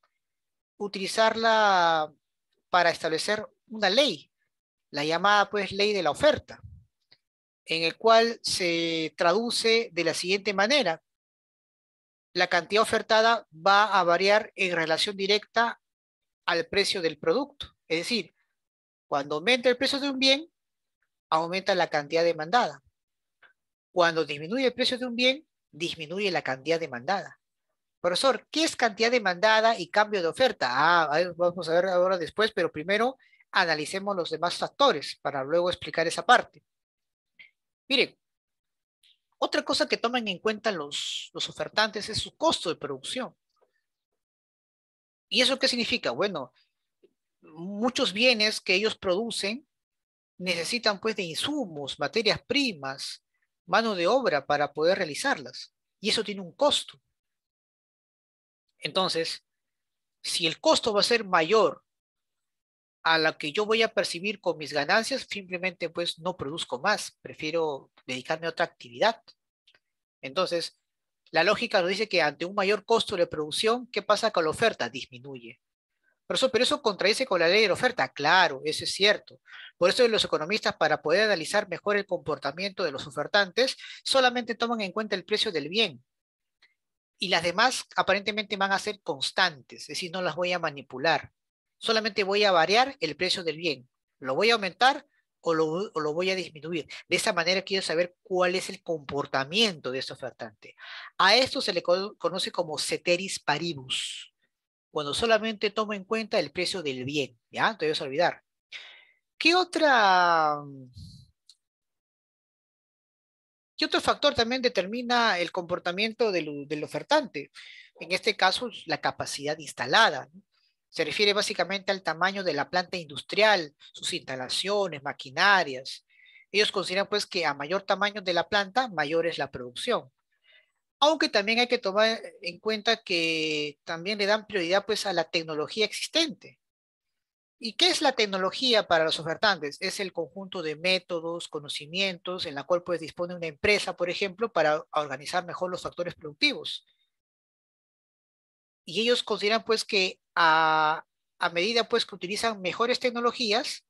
utilizarla para establecer una ley, la llamada pues ley de la oferta, en el cual se traduce de la siguiente manera. La cantidad ofertada va a variar en relación directa al precio del producto. Es decir, cuando aumenta el precio de un bien, aumenta la cantidad demandada. Cuando disminuye el precio de un bien, disminuye la cantidad demandada. Profesor, ¿qué es cantidad demandada y cambio de oferta? Ah, vamos a ver ahora después, pero primero analicemos los demás factores para luego explicar esa parte. Miren, otra cosa que toman en cuenta los, los ofertantes es su costo de producción. ¿Y eso qué significa? Bueno, muchos bienes que ellos producen necesitan pues de insumos, materias primas, mano de obra para poder realizarlas. Y eso tiene un costo. Entonces, si el costo va a ser mayor a la que yo voy a percibir con mis ganancias, simplemente pues no produzco más, prefiero dedicarme a otra actividad. Entonces, la lógica nos dice que ante un mayor costo de producción, ¿qué pasa con la oferta? Disminuye. Pero eso, pero eso contradice con la ley de la oferta, claro, eso es cierto. Por eso los economistas, para poder analizar mejor el comportamiento de los ofertantes, solamente toman en cuenta el precio del bien. Y las demás aparentemente van a ser constantes, es decir, no las voy a manipular. Solamente voy a variar el precio del bien. Lo voy a aumentar o lo, lo, voy a disminuir. De esa manera quiero saber cuál es el comportamiento de ese ofertante. A esto se le conoce como ceteris paribus cuando solamente tomo en cuenta el precio del bien, ¿ya? No te debes olvidar. ¿Qué otro factor también determina el comportamiento del, ofertante? En este caso, la capacidad instalada. Se refiere básicamente al tamaño de la planta industrial, sus instalaciones, maquinarias. Ellos consideran pues que a mayor tamaño de la planta, mayor es la producción. Aunque también hay que tomar en cuenta que también le dan prioridad pues a la tecnología existente. ¿Y qué es la tecnología para los ofertantes? Es el conjunto de métodos, conocimientos en la cual pues dispone una empresa, por ejemplo, para organizar mejor los factores productivos. Y ellos consideran pues que a, medida pues que utilizan mejores tecnologías,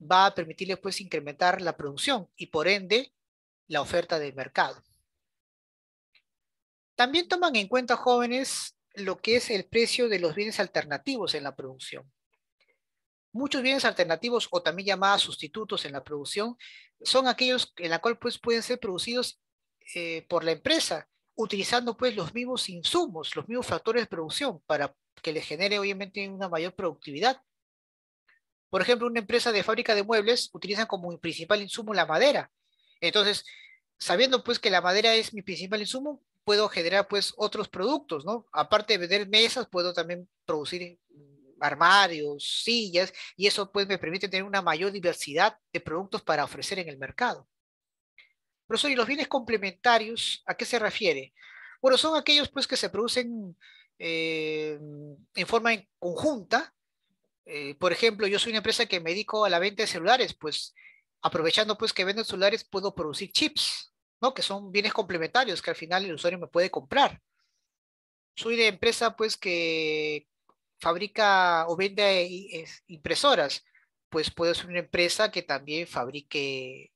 va a permitirles pues incrementar la producción y por ende la oferta del mercado. También toman en cuenta jóvenes lo que es el precio de los bienes alternativos en la producción. Muchos bienes alternativos o también llamados sustitutos en la producción son aquellos en la cual pues, pueden ser producidos eh, por la empresa, utilizando pues los mismos insumos, los mismos factores de producción para que les genere obviamente una mayor productividad. Por ejemplo, una empresa de fábrica de muebles utiliza como principal insumo la madera. Entonces, sabiendo pues que la madera es mi principal insumo, puedo generar pues otros productos, ¿no? Aparte de vender mesas, puedo también producir mm, armarios, sillas, y eso pues me permite tener una mayor diversidad de productos para ofrecer en el mercado. Profesor, ¿y los bienes complementarios a qué se refiere? Bueno, son aquellos pues que se producen eh, en forma conjunta. Eh, por ejemplo, yo soy una empresa que me dedico a la venta de celulares, pues aprovechando pues que vendo celulares puedo producir chips, ¿no? Que son bienes complementarios que al final el usuario me puede comprar. Soy de empresa pues que fabrica o vende impresoras, pues puedo ser una empresa que también fabrique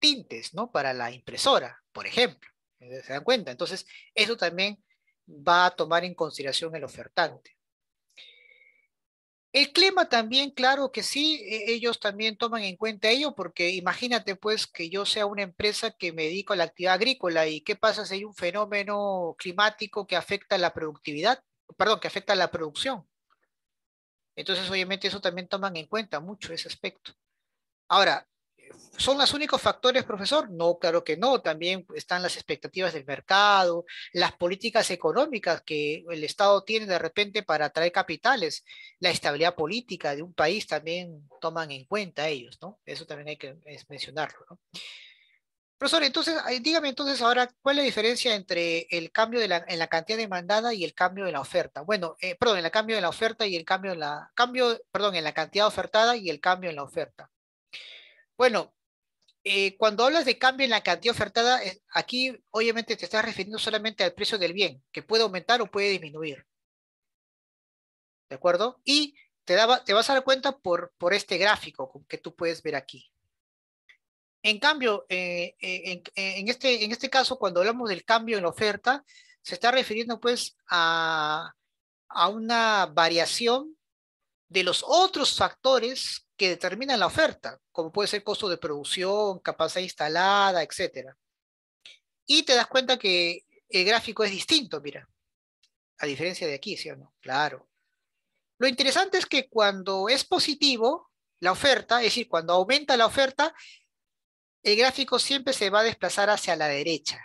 tintes, ¿no? Para la impresora, por ejemplo. ¿Se dan cuenta? Entonces, eso también va a tomar en consideración el ofertante. El clima también, claro que sí, e-, ellos también toman en cuenta ello, porque imagínate pues que yo sea una empresa que me dedico a la actividad agrícola y qué pasa si hay un fenómeno climático que afecta la productividad, perdón, que afecta la producción. Entonces, obviamente, eso también toman en cuenta mucho ese aspecto. Ahora, ¿Son los únicos factores, profesor? No, claro que no. También están las expectativas del mercado, las políticas económicas que el Estado tiene de repente para atraer capitales, la estabilidad política de un país también toman en cuenta ellos, ¿no? Eso también hay que mencionarlo, ¿no? Profesor, entonces, dígame entonces ahora, ¿cuál es la diferencia entre el cambio de la, en la cantidad demandada y el cambio en la oferta? Bueno, eh, perdón, en el cambio de la oferta y el cambio en la, cambio, perdón, en la cantidad ofertada y el cambio en la oferta. Bueno, eh, cuando hablas de cambio en la cantidad ofertada, eh, aquí obviamente te estás refiriendo solamente al precio del bien, que puede aumentar o puede disminuir. ¿De acuerdo? Y te, vas a dar cuenta por, este gráfico que tú puedes ver aquí. En cambio, eh, este, en, este, caso, cuando hablamos del cambio en la oferta, se está refiriendo pues a, a una variación de los otros factores que determinan la oferta, como puede ser costo de producción, capacidad instalada, etc. Y te das cuenta que el gráfico es distinto, mira, a diferencia de aquí, ¿sí o no? Claro. Lo interesante es que cuando es positivo la oferta, es decir, cuando aumenta la oferta, el gráfico siempre se va a desplazar hacia la derecha.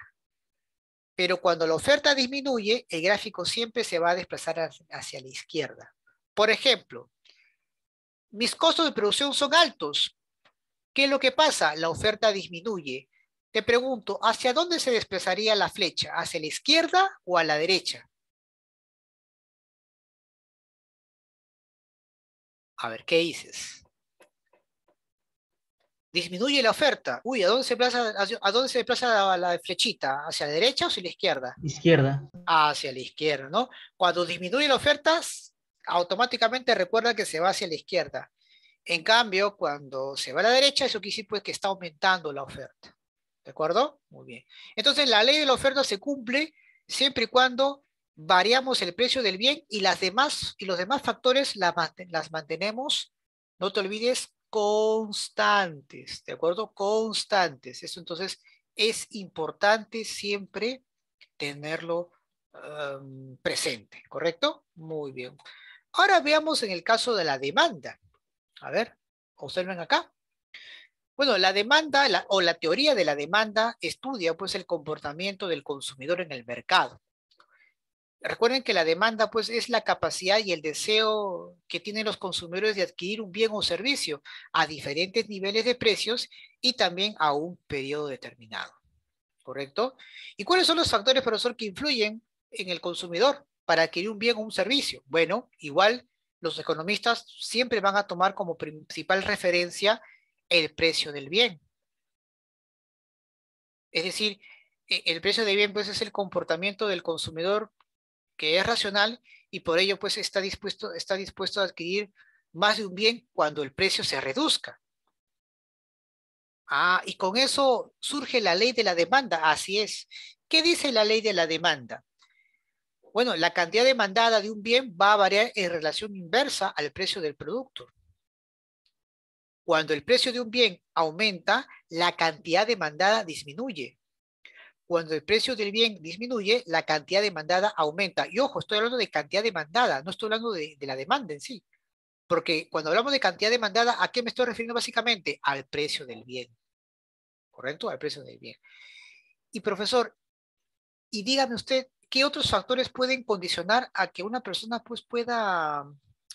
Pero cuando la oferta disminuye, el gráfico siempre se va a desplazar hacia la izquierda. Por ejemplo, mis costos de producción son altos. ¿Qué es lo que pasa? La oferta disminuye. Te pregunto, ¿hacia dónde se desplazaría la flecha? ¿Hacia la izquierda o a la derecha? A ver, ¿qué dices? Disminuye la oferta. Uy, ¿a dónde se desplaza, a se la, la, flechita? ¿Hacia la derecha o hacia la izquierda? Izquierda. Ah, hacia la izquierda, ¿no? Cuando disminuye la oferta, automáticamente recuerda que se va hacia la izquierda. En cambio, cuando se va a la derecha, eso quiere decir pues, que está aumentando la oferta. ¿De acuerdo? Muy bien. Entonces, la ley de la oferta se cumple siempre y cuando variamos el precio del bien y, las demás, y los demás factores las, mantenemos, no te olvides, constantes. ¿De acuerdo? Constantes. Eso entonces es importante siempre tenerlo um, presente. ¿Correcto? Muy bien. Ahora veamos en el caso de la demanda. A ver, observen acá. Bueno, la demanda o la teoría de la demanda estudia pues el comportamiento del consumidor en el mercado. Recuerden que la demanda pues es la capacidad y el deseo que tienen los consumidores de adquirir un bien o servicio a diferentes niveles de precios y también a un periodo determinado. ¿Correcto? ¿Y cuáles son los factores, profesor, que influyen en el consumidor? para adquirir un bien o un servicio. Bueno, igual los economistas siempre van a tomar como principal referencia el precio del bien. Es decir, e-, el precio del bien pues es el comportamiento del consumidor que es racional y por ello pues está dispuesto, está dispuesto a adquirir más de un bien cuando el precio se reduzca. Ah, y con eso surge la ley de la demanda, así es. ¿Qué dice la ley de la demanda? Bueno, la cantidad demandada de un bien va a variar en relación inversa al precio del producto. Cuando el precio de un bien aumenta, la cantidad demandada disminuye. Cuando el precio del bien disminuye, la cantidad demandada aumenta. Y ojo, estoy hablando de cantidad demandada, no estoy hablando de, la demanda en sí. Porque cuando hablamos de cantidad demandada, ¿a qué me estoy refiriendo básicamente? Al precio del bien. ¿Correcto? Al precio del bien. Y profesor, y dígame usted, ¿qué otros factores pueden condicionar a que una persona pues, pueda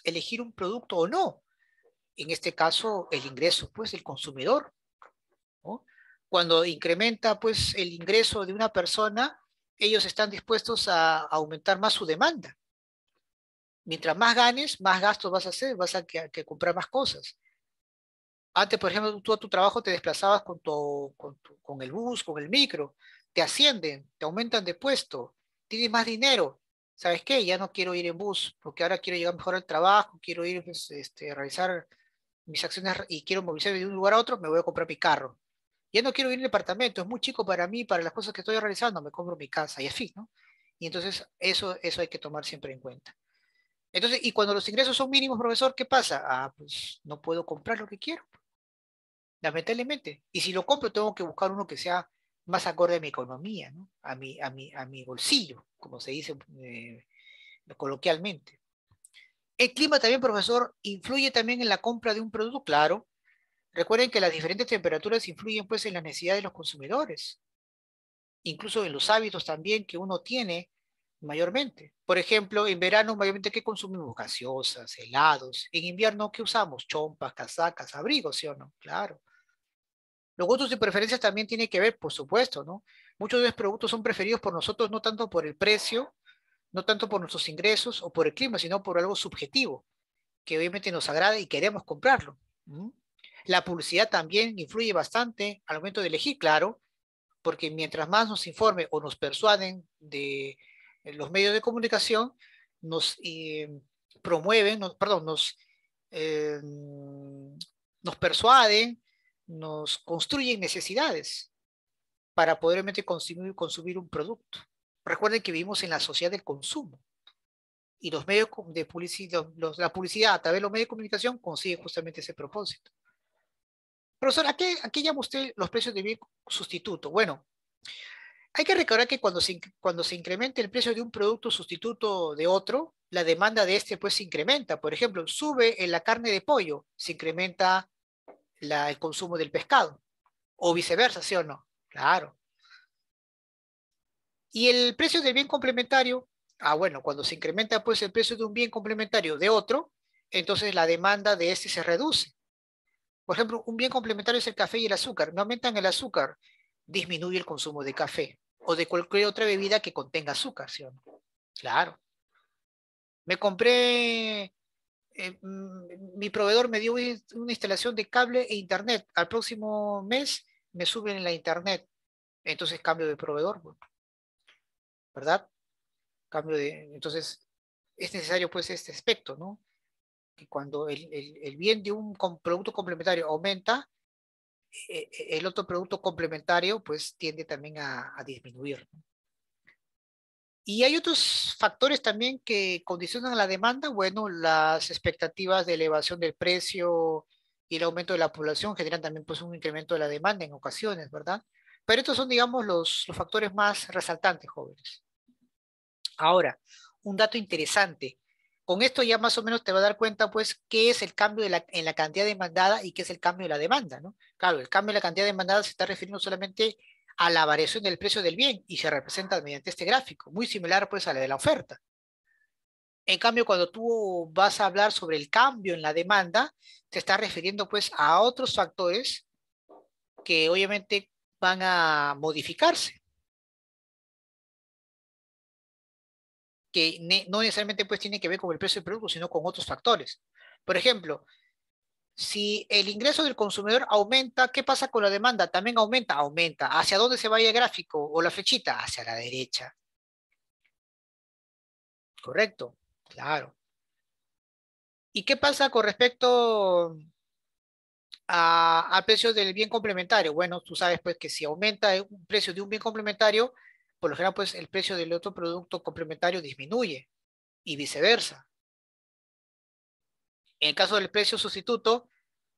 elegir un producto o no? En este caso, el ingreso, pues, el consumidor. Cuando incrementa, pues, el ingreso de una persona, ellos están dispuestos a aumentar más su demanda. Mientras más ganes, más gastos vas a hacer, vas a que, comprar más cosas. Antes, por ejemplo, tú a tu trabajo te desplazabas con, tu, con el bus, con el micro, te ascienden, te aumentan de puesto, tienes más dinero, ¿sabes qué? Ya no quiero ir en bus, porque ahora quiero llegar mejor al trabajo, quiero ir pues, este, a realizar mis acciones y quiero movilizarme de un lugar a otro, me voy a comprar mi carro. Ya no quiero ir en departamento, es muy chico para mí, para las cosas que estoy realizando, me compro mi casa y así, ¿no? Y entonces eso, eso hay que tomar siempre en cuenta. Entonces, y cuando los ingresos son mínimos, profesor, ¿qué pasa? Ah, pues no puedo comprar lo que quiero, lamentablemente. Y si lo compro, tengo que buscar uno que sea más acorde a mi economía, a, mi, a, mi, bolsillo, como se dice eh, coloquialmente. El clima también, profesor, influye también en la compra de un producto, claro. Recuerden que las diferentes temperaturas influyen pues en las necesidades de los consumidores, incluso en los hábitos también que uno tiene mayormente. Por ejemplo, en verano mayormente qué consumimos gaseosas, helados. En invierno, ¿qué usamos? Chompas, casacas, abrigos, ¿sí o no? Claro. Los gustos y preferencias también tienen que ver, por supuesto, ¿no? Muchos de los productos son preferidos por nosotros no tanto por el precio, no tanto por nuestros ingresos o por el clima, sino por algo subjetivo, que obviamente nos agrada y queremos comprarlo. La publicidad también influye bastante al momento de elegir, claro, porque mientras más nos informe o nos persuaden de eh, los medios de comunicación, nos eh, promueven, perdón, nos, eh, nos persuaden, nos construyen necesidades para poder realmente consumir, consumir un producto. Recuerden que vivimos en la sociedad del consumo y los medios de publicidad, la publicidad a través de los medios de comunicación consigue justamente ese propósito. Profesor, ¿a qué, llama usted los precios de bien sustituto? Bueno, hay que recordar que cuando se, cuando se incrementa el precio de un producto sustituto de otro, la demanda de este pues se incrementa. Por ejemplo, sube en la carne de pollo, se incrementa el consumo del pescado, o viceversa, ¿sí o no? Claro. Y el precio del bien complementario, ah, bueno, cuando se incrementa pues el precio de un bien complementario de otro, entonces la demanda de este se reduce. Por ejemplo, un bien complementario es el café y el azúcar. No aumentan el azúcar, disminuye el consumo de café o de cualquier otra bebida que contenga azúcar, ¿sí o no? Claro. Me compré eh, mm, mi proveedor me dio una instalación de cable e internet. Al próximo mes me suben en la internet. Entonces cambio de proveedor. ¿Verdad? Cambio de. Entonces, es necesario pues este aspecto, ¿no? Que cuando el, bien de un producto complementario aumenta, eh, eh, el otro producto complementario pues tiende también a, a disminuir. Y hay otros factores también que condicionan la demanda, bueno, las expectativas de elevación del precio y el aumento de la población generan también pues un incremento de la demanda en ocasiones, ¿verdad? Pero estos son, digamos, los, los factores más resaltantes, jóvenes. Ahora, un dato interesante. Con esto ya más o menos te va a dar cuenta, pues, qué es el cambio de la, en la cantidad demandada y qué es el cambio de la demanda, ¿no? Claro, el cambio en la cantidad demandada se está refiriendo solamente a la variación del precio del bien y se representa mediante este gráfico, muy similar pues a la de la oferta. En cambio, cuando tú vas a hablar sobre el cambio en la demanda, te estás refiriendo pues a otros factores que obviamente van a modificarse. Que no necesariamente pues tiene que ver con el precio del producto, sino con otros factores. Por ejemplo, si el ingreso del consumidor aumenta, ¿qué pasa con la demanda? También aumenta, aumenta. ¿Hacia dónde se va el gráfico o la flechita? Hacia la derecha. Correcto, claro. ¿Y qué pasa con respecto a, precio del bien complementario? Bueno, tú sabes pues que si aumenta el precio de un bien complementario, por lo general pues el precio del otro producto complementario disminuye y viceversa. En el caso del precio sustituto,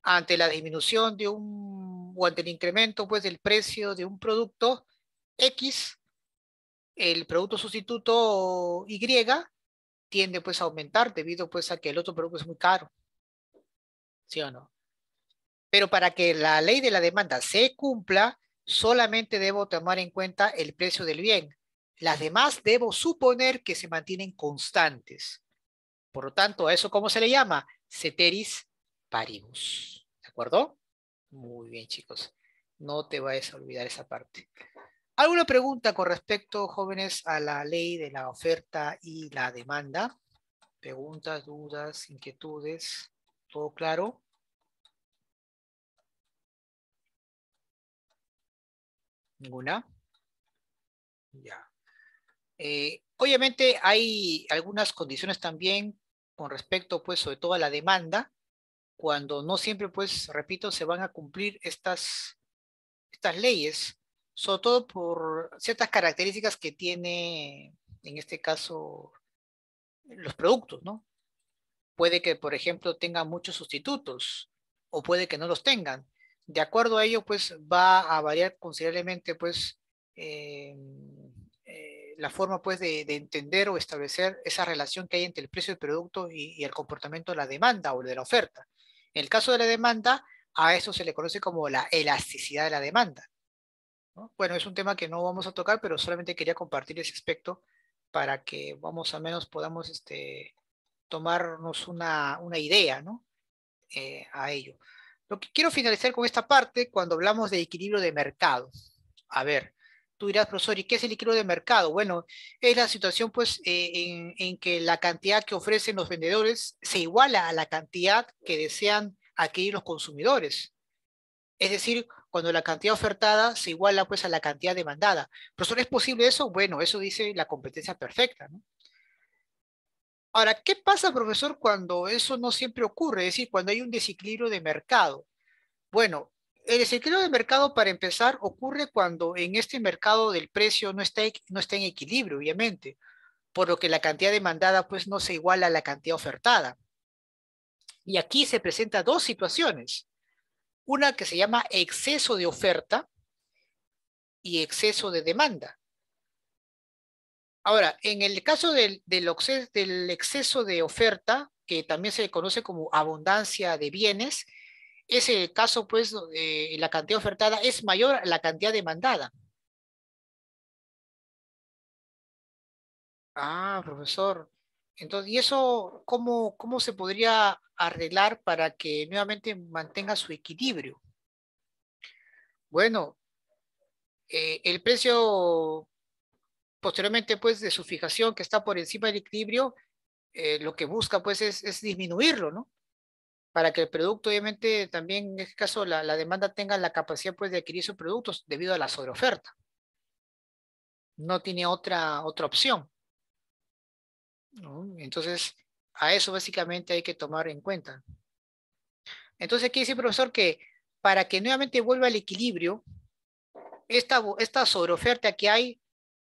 ante la disminución de un, o ante el incremento pues, del precio de un producto X, el producto sustituto Y tiende pues a aumentar debido pues a que el otro producto es muy caro. ¿Sí o no? Pero para que la ley de la demanda se cumpla, solamente debo tomar en cuenta el precio del bien. Las demás debo suponer que se mantienen constantes. Por lo tanto, ¿a eso cómo se le llama? Ceteris paribus. ¿De acuerdo? Muy bien, chicos. No te vayas a olvidar esa parte. ¿Alguna pregunta con respecto, jóvenes, a la ley de la oferta y la demanda? Preguntas, dudas, inquietudes, ¿todo claro? ¿Ninguna? Ya. Eh, obviamente hay algunas condiciones también con respecto, pues, sobre todo a la demanda, cuando no siempre, pues, repito, se van a cumplir estas, estas leyes, sobre todo por ciertas características que tiene, en este caso, los productos, ¿no? Puede que, por ejemplo, tengan muchos sustitutos o puede que no los tengan. De acuerdo a ello, pues, va a variar considerablemente, pues, eh, eh, la forma, pues, de, entender o establecer esa relación que hay entre el precio del producto y el comportamiento de la demanda o de la oferta. En el caso de la demanda, a eso se le conoce como la elasticidad de la demanda. Bueno, es un tema que no vamos a tocar, pero solamente quería compartir ese aspecto para que vamos al menos podamos este, tomarnos una, idea ¿no? Eh, a ello. Lo que quiero finalizar con esta parte cuando hablamos de equilibrio de mercado. A ver, Tú dirás, profesor, ¿y qué es el equilibrio de mercado? Bueno, es la situación pues eh, en, que la cantidad que ofrecen los vendedores se iguala a la cantidad que desean adquirir los consumidores. Es decir, cuando la cantidad ofertada se iguala pues a la cantidad demandada. Profesor, ¿es posible eso? Bueno, eso dice la competencia perfecta. ¿no? Ahora, ¿qué pasa, profesor, cuando eso no siempre ocurre? Es decir, cuando hay un desequilibrio de mercado. Bueno, el desequilibrio de mercado, para empezar, ocurre cuando en este mercado del precio no está, no está en equilibrio, obviamente, por lo que la cantidad demandada pues, no se iguala a la cantidad ofertada. Y aquí se presentan dos situaciones. Una que se llama exceso de oferta y exceso de demanda. Ahora, en el caso del, del exceso de oferta, que también se conoce como abundancia de bienes, ese caso, pues, la cantidad ofertada es mayor a la cantidad demandada. Ah, profesor. Entonces, ¿y eso cómo, cómo se podría arreglar para que nuevamente mantenga su equilibrio? Bueno, eh, el precio posteriormente pues de su fijación que está por encima del equilibrio, eh, lo que busca pues es, es, disminuirlo, ¿no? para que el producto, obviamente, también en este caso, la, la demanda tenga la capacidad pues, de adquirir sus productos debido a la sobreoferta. No tiene otra, otra opción. Entonces, a eso básicamente hay que tomar en cuenta. Entonces, aquí dice, profesor, que para que nuevamente vuelva al equilibrio, esta, esta sobreoferta que hay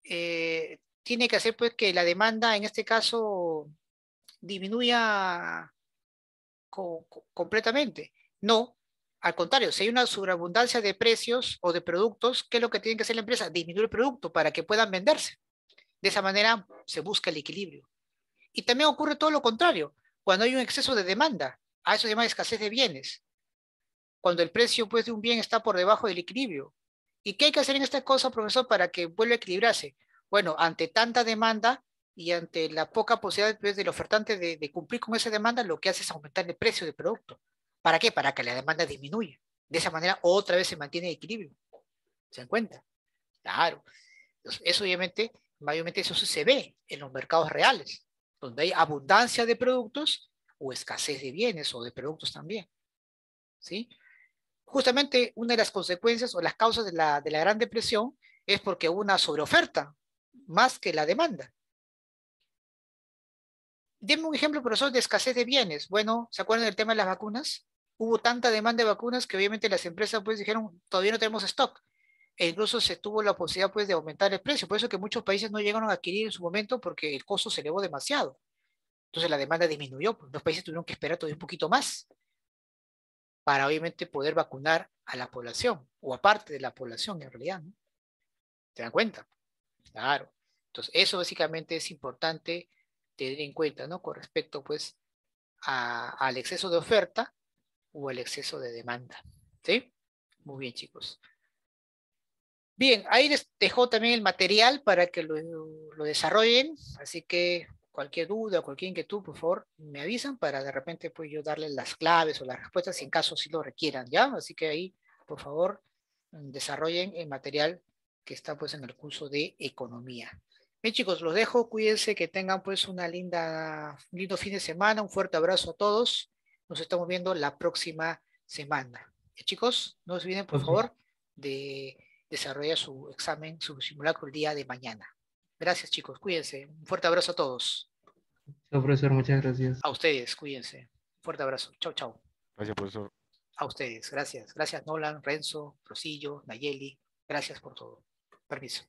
eh, tiene que hacer pues, que la demanda, en este caso, disminuya completamente. No, al contrario, si hay una sobreabundancia de precios o de productos, ¿qué es lo que tiene que hacer la empresa? Disminuir el producto para que puedan venderse. De esa manera se busca el equilibrio. Y también ocurre todo lo contrario, cuando hay un exceso de demanda, a eso se llama escasez de bienes, cuando el precio pues, de un bien está por debajo del equilibrio. ¿Y qué hay que hacer en esta cosa, profesor, para que vuelva a equilibrarse? Bueno, ante tanta demanda, y ante la poca posibilidad pues, del ofertante de, cumplir con esa demanda, lo que hace es aumentar el precio del producto. ¿Para qué? Para que la demanda disminuya. De esa manera otra vez se mantiene el equilibrio. ¿Se dan cuenta? Claro. eso obviamente, mayormente eso se ve en los mercados reales, donde hay abundancia de productos o escasez de bienes o de productos también. ¿Sí? Justamente una de las consecuencias o las causas de la, de la Gran Depresión es porque una sobreoferta más que la demanda. Deme un ejemplo, profesor, de escasez de bienes. Bueno, ¿se acuerdan del tema de las vacunas? Hubo tanta demanda de vacunas que obviamente las empresas pues dijeron, todavía no tenemos stock. E incluso se tuvo la posibilidad pues de aumentar el precio. Por eso que muchos países no llegaron a adquirir en su momento porque el costo se elevó demasiado. Entonces la demanda disminuyó. Los países tuvieron que esperar todavía un poquito más para obviamente poder vacunar a la población o a parte de la población en realidad. ¿no? ¿Te dan cuenta? Claro. Entonces eso básicamente es importante tener en cuenta, ¿no? Con respecto, pues, al exceso de oferta o al exceso de demanda, ¿sí? Muy bien, chicos. Bien, ahí les dejo también el material para que lo, desarrollen, así que cualquier duda, o cualquier inquietud, por favor, me avisan para de repente pues yo darles las claves o las respuestas en caso si lo requieran, ¿ya? Así que ahí, por favor, desarrollen el material que está pues en el curso de economía. Bien chicos, los dejo, cuídense, que tengan pues una linda, un lindo fin de semana, un fuerte abrazo a todos, nos estamos viendo la próxima semana. chicos, no se olviden por favor de desarrollar su examen, su simulacro el día de mañana. Gracias chicos, cuídense, un fuerte abrazo a todos. profesor, muchas gracias. A ustedes, cuídense. un Fuerte abrazo. chao, chao. Gracias, profesor. A ustedes, gracias. Gracias, Nolan, Renzo, Rosillo, Nayeli. Gracias por todo. Permiso.